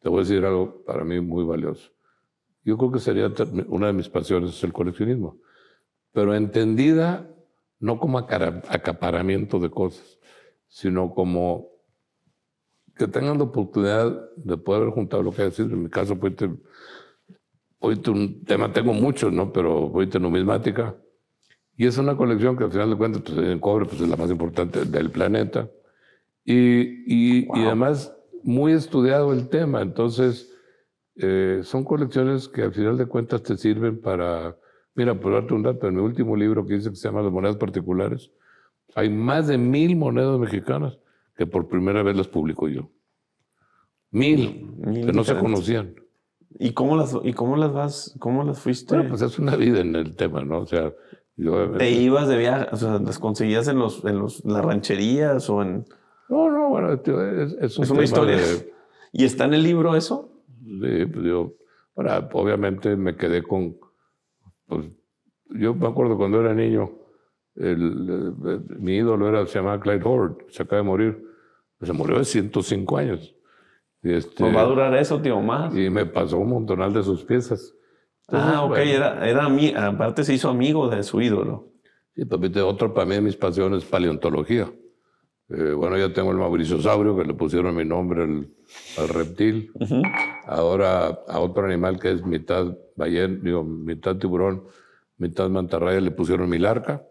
te voy a decir algo para mí muy valioso. Yo creo que sería una de mis pasiones es el coleccionismo, pero entendida no como acaparamiento de cosas, sino como que tengan la oportunidad de poder juntar lo que decir. En mi caso, fue pues, ahorita un tema, tengo muchos, ¿no? Pero ahorita numismática. Y es una colección que al final de cuentas, pues, en cobre, pues es la más importante del planeta. Y, y, además, muy estudiado el tema. Entonces, eh, son colecciones que al final de cuentas te sirven para. Mira, por darte un dato, en mi último libro que dice que se llama Las monedas particulares, hay más de mil monedas mexicanas que por primera vez las publico yo. Mil, que no se conocían. ¿Y cómo las, y cómo las vas, cómo las fuiste? Bueno, pues es una vida en el tema, ¿no? O sea, ¿Te ibas de viaje? O sea, ¿las conseguías en, los, en los, las rancherías o en...? No, no, bueno, es, una historia. ¿Y está en el libro eso? Sí, pues yo... Bueno, obviamente me quedé con... Pues, yo me acuerdo cuando era niño, eh, mi ídolo era, se llamaba Clyde Howard, se acaba de morir. Se murió de 105 años. Este, pues va a durar eso, tío, más. Y me pasó un montonal de sus piezas. ah, ok, era, era mi, aparte se hizo amigo de su ídolo. Sí, pues, también otro para mí de mis pasiones, es paleontología. Eh, bueno, ya tengo el Mauriciosaurio, que le pusieron mi nombre al, reptil. Ahora a otro animal que es mitad ballena, mitad tiburón, mitad mantarraya, le pusieron mi larca.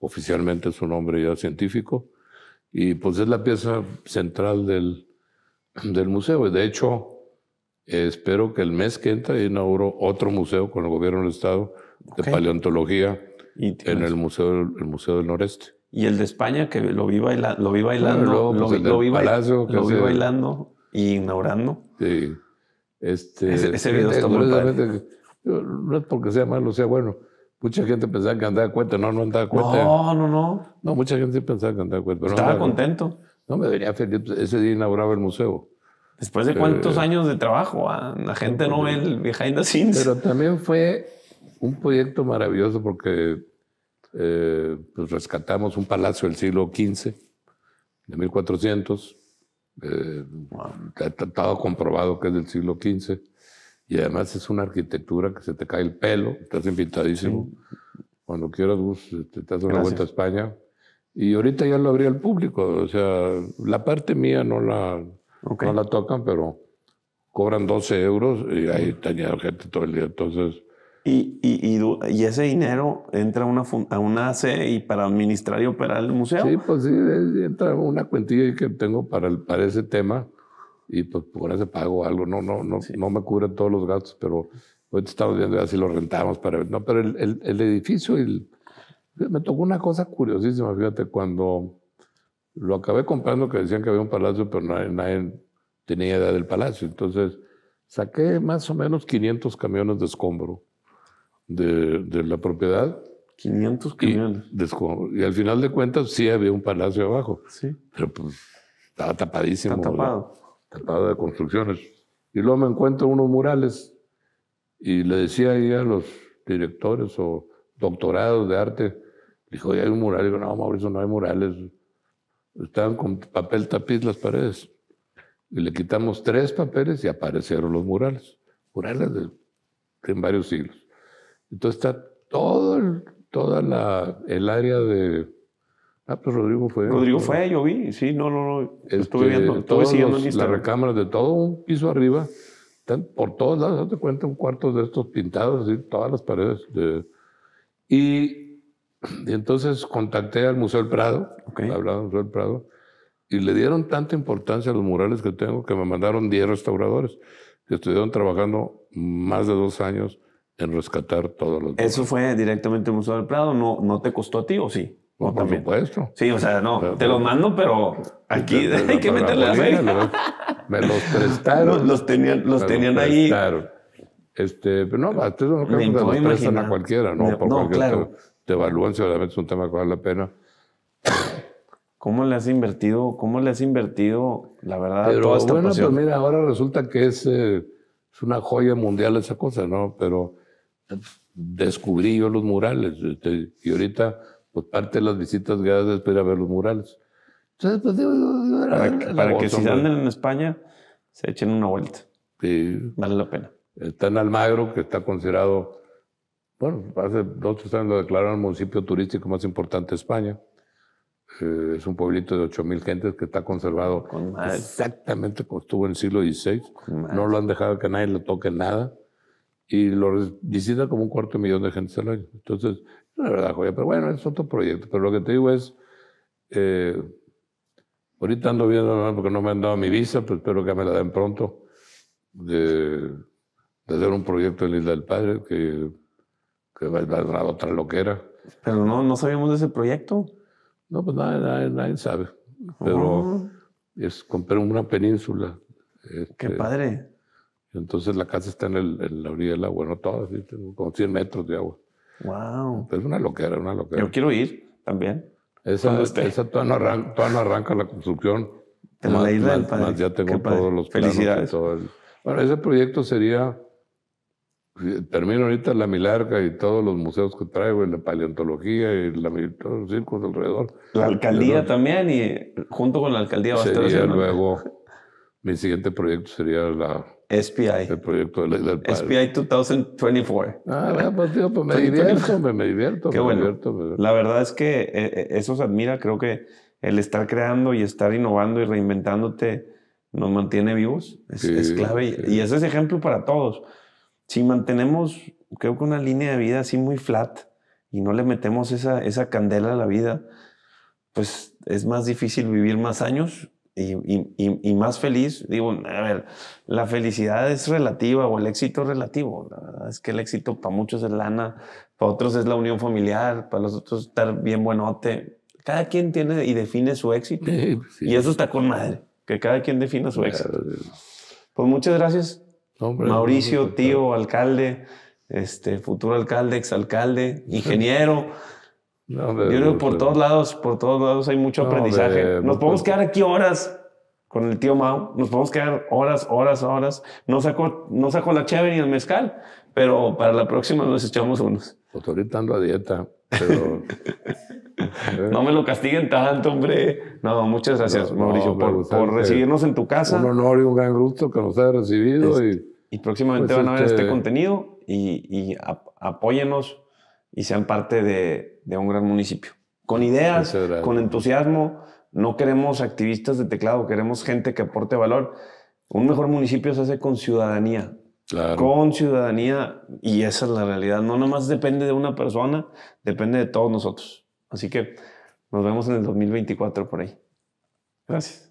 Oficialmente es un nombre ya científico. Y pues es la pieza central del, del museo. De hecho, espero que el mes que entra inauguro otro museo con el gobierno del Estado de paleontología en el museo, el museo del Noreste. Y el de España, que lo vi, bailando lo vi bailando, lo, pues, vi, lo vi bailando y inaugurando. Sí. Este, ese, video está muy No es porque sea malo, sea bueno. Mucha gente pensaba que andaba cuenta, no, no andaba cuenta. No, no, no. No, mucha gente pensaba que andaba cuenta. Estaba contento. No, me venía feliz. Pues, ese día inauguraba el museo. Después de cuántos eh, años de trabajo, ah, la gente no pues, ve el behind the scenes. Pero también fue un proyecto maravilloso porque eh, pues, rescatamos un palacio del siglo XV, de 1400. Eh, estaba comprobado que es del siglo XV. Y además es una arquitectura que se te cae el pelo, estás invitadísimo. Cuando quieras, te, este, te das una vuelta a España. Y ahorita ya lo abría al público. O sea, la parte mía no la, no la tocan, pero cobran 12 euros y ahí tenía gente todo el día. Entonces. Y, y, y, y ese dinero entra a una, a una y para administrar y operar el museo. Sí, pues sí, entra una cuentilla que tengo para, el, para ese tema y pues por ese pago algo. No, no, no, no me cubre todos los gastos, pero hoy estamos viendo ya si lo rentamos para. No, pero el, el, el edificio y el me tocó una cosa curiosísima, fíjate, cuando lo acabé comprando, que decían que había un palacio, pero nadie, tenía idea del palacio. Entonces, saqué más o menos 500 camiones de escombro de, de la propiedad. 500 camiones. Y, de escombro. y al final de cuentas, sí había un palacio abajo. Sí. Pero pues estaba tapadísimo. tapado. Tapado de construcciones. Y luego me encuentro unos murales y le decía ahí a los directores o doctorados de arte, Dijo, hay un mural. Digo, no, Mauricio, no hay murales. Estaban con papel tapiz las paredes. Y le quitamos tres papeles y aparecieron los murales. Murales de, en varios siglos. Entonces está todo el, toda la, el área de... Ah, pues Rodrigo fue. Rodrigo fue, yo vi, sí, no, no, no. estuve este, viendo, estuve en Las recámaras de todo un piso arriba, están por todos lados, te un cuarto de estos pintados, así, todas las paredes. De, y y entonces contacté al Museo del Prado, okay. hablaba del Museo del Prado, y le dieron tanta importancia a los murales que tengo que me mandaron 10 restauradores que estuvieron trabajando más de dos años en rescatar todos los. ¿Eso fue directamente al Museo del Prado? ¿No, ¿No te costó a ti o sí? No, por supuesto. Sí, o sea, no, te los mando, pero aquí hay que meterle la Me los prestaron. los, tenían, los tenían los ahí. Claro. Este, pero no, te eso no creo que me prestan a cualquiera, ¿no? no, por claro te evalúan si es un tema que vale la pena. ¿Cómo le has invertido? ¿Cómo le has invertido, la verdad, Pero, bueno, pues mira, ahora resulta que es, eh, es una joya mundial esa cosa, ¿no? Pero eh, descubrí yo los murales. Este, y ahorita, pues parte de las visitas haces es ir a ver los murales. Entonces, pues digo, para, que, si andan en España, se echen una vuelta. Sí. Vale la pena. Está en Almagro, que está considerado bueno, hace dos o tres años lo declararon municipio turístico más importante de España. Eh, es un pueblito de 8.000 gentes que está conservado exactamente como estuvo en el siglo XVI. No lo han dejado que nadie le toque nada. Y lo visita como un cuarto de millón de gentes al año. Entonces, la verdad, joya. Pero bueno, es otro proyecto. Pero lo que te digo es, eh, ahorita ando viendo, porque no me han dado mi visa, pero pues espero que me la den pronto, de, de hacer un proyecto en la Isla del Padre que que va a dar otra loquera. Pero no, no sabíamos de ese proyecto. No, pues nadie, nadie, sabe. Pero oh. es comprar una península. Qué este, padre. Entonces la casa está en, el, la orilla del agua, no toda, como 100 metros de agua. Wow. es una loquera, una loquera. Yo quiero ir también. Esa, esa todavía, no arranca, la construcción. Tengo la isla del padre. ya tengo todos los planos. Felicidades. Bueno, ese proyecto sería termino ahorita la Milarca y todos los museos que traigo, en la paleontología y la, todos los círculos alrededor. La alcaldía también y junto con la alcaldía va a estar luego, mi siguiente proyecto sería la... SPI. El proyecto de la del SPI 2024. Ah, pues, pues me divierto, me, divierto. Qué bueno. La verdad es que eh, eh, eso se admira. Creo que el estar creando y estar innovando y reinventándote nos mantiene vivos. Es, clave. Y ese es ejemplo para todos si mantenemos, creo que una línea de vida así muy flat y no le metemos esa, esa candela a la vida, pues es más difícil vivir más años y, más feliz. Digo, a ver, la felicidad es relativa o el éxito relativo. es que el éxito para muchos es lana, para otros es la unión familiar, para los otros estar bien buenote. Cada quien tiene y define su éxito. y eso está con madre, que cada quien defina su éxito. Pues muchas gracias. Mauricio, tío, alcalde, este, futuro alcalde, exalcalde, ingeniero. Yo creo por todos lados, por todos lados hay mucho aprendizaje. Nos podemos quedar aquí horas con el tío Mao, nos podemos quedar horas, horas, horas. No saco, no la chévere ni el mezcal, pero para la próxima nos echamos unos. Pues ahorita ando a dieta, pero no me lo castiguen tanto, hombre. No, muchas gracias, Mauricio, por, recibirnos en tu eh, casa. Un honor y un gran gusto que nos hayas recibido. Este, y, próximamente pues, van a ver este, este contenido y, apóyenos y sean parte de, un gran municipio. Con ideas, con entusiasmo. No queremos activistas de teclado, queremos gente que aporte valor. Un mejor municipio se hace con ciudadanía, con ciudadanía y esa es la realidad. No nomás depende de una persona, depende de todos nosotros. Así que nos vemos en el 2024 por ahí. Gracias.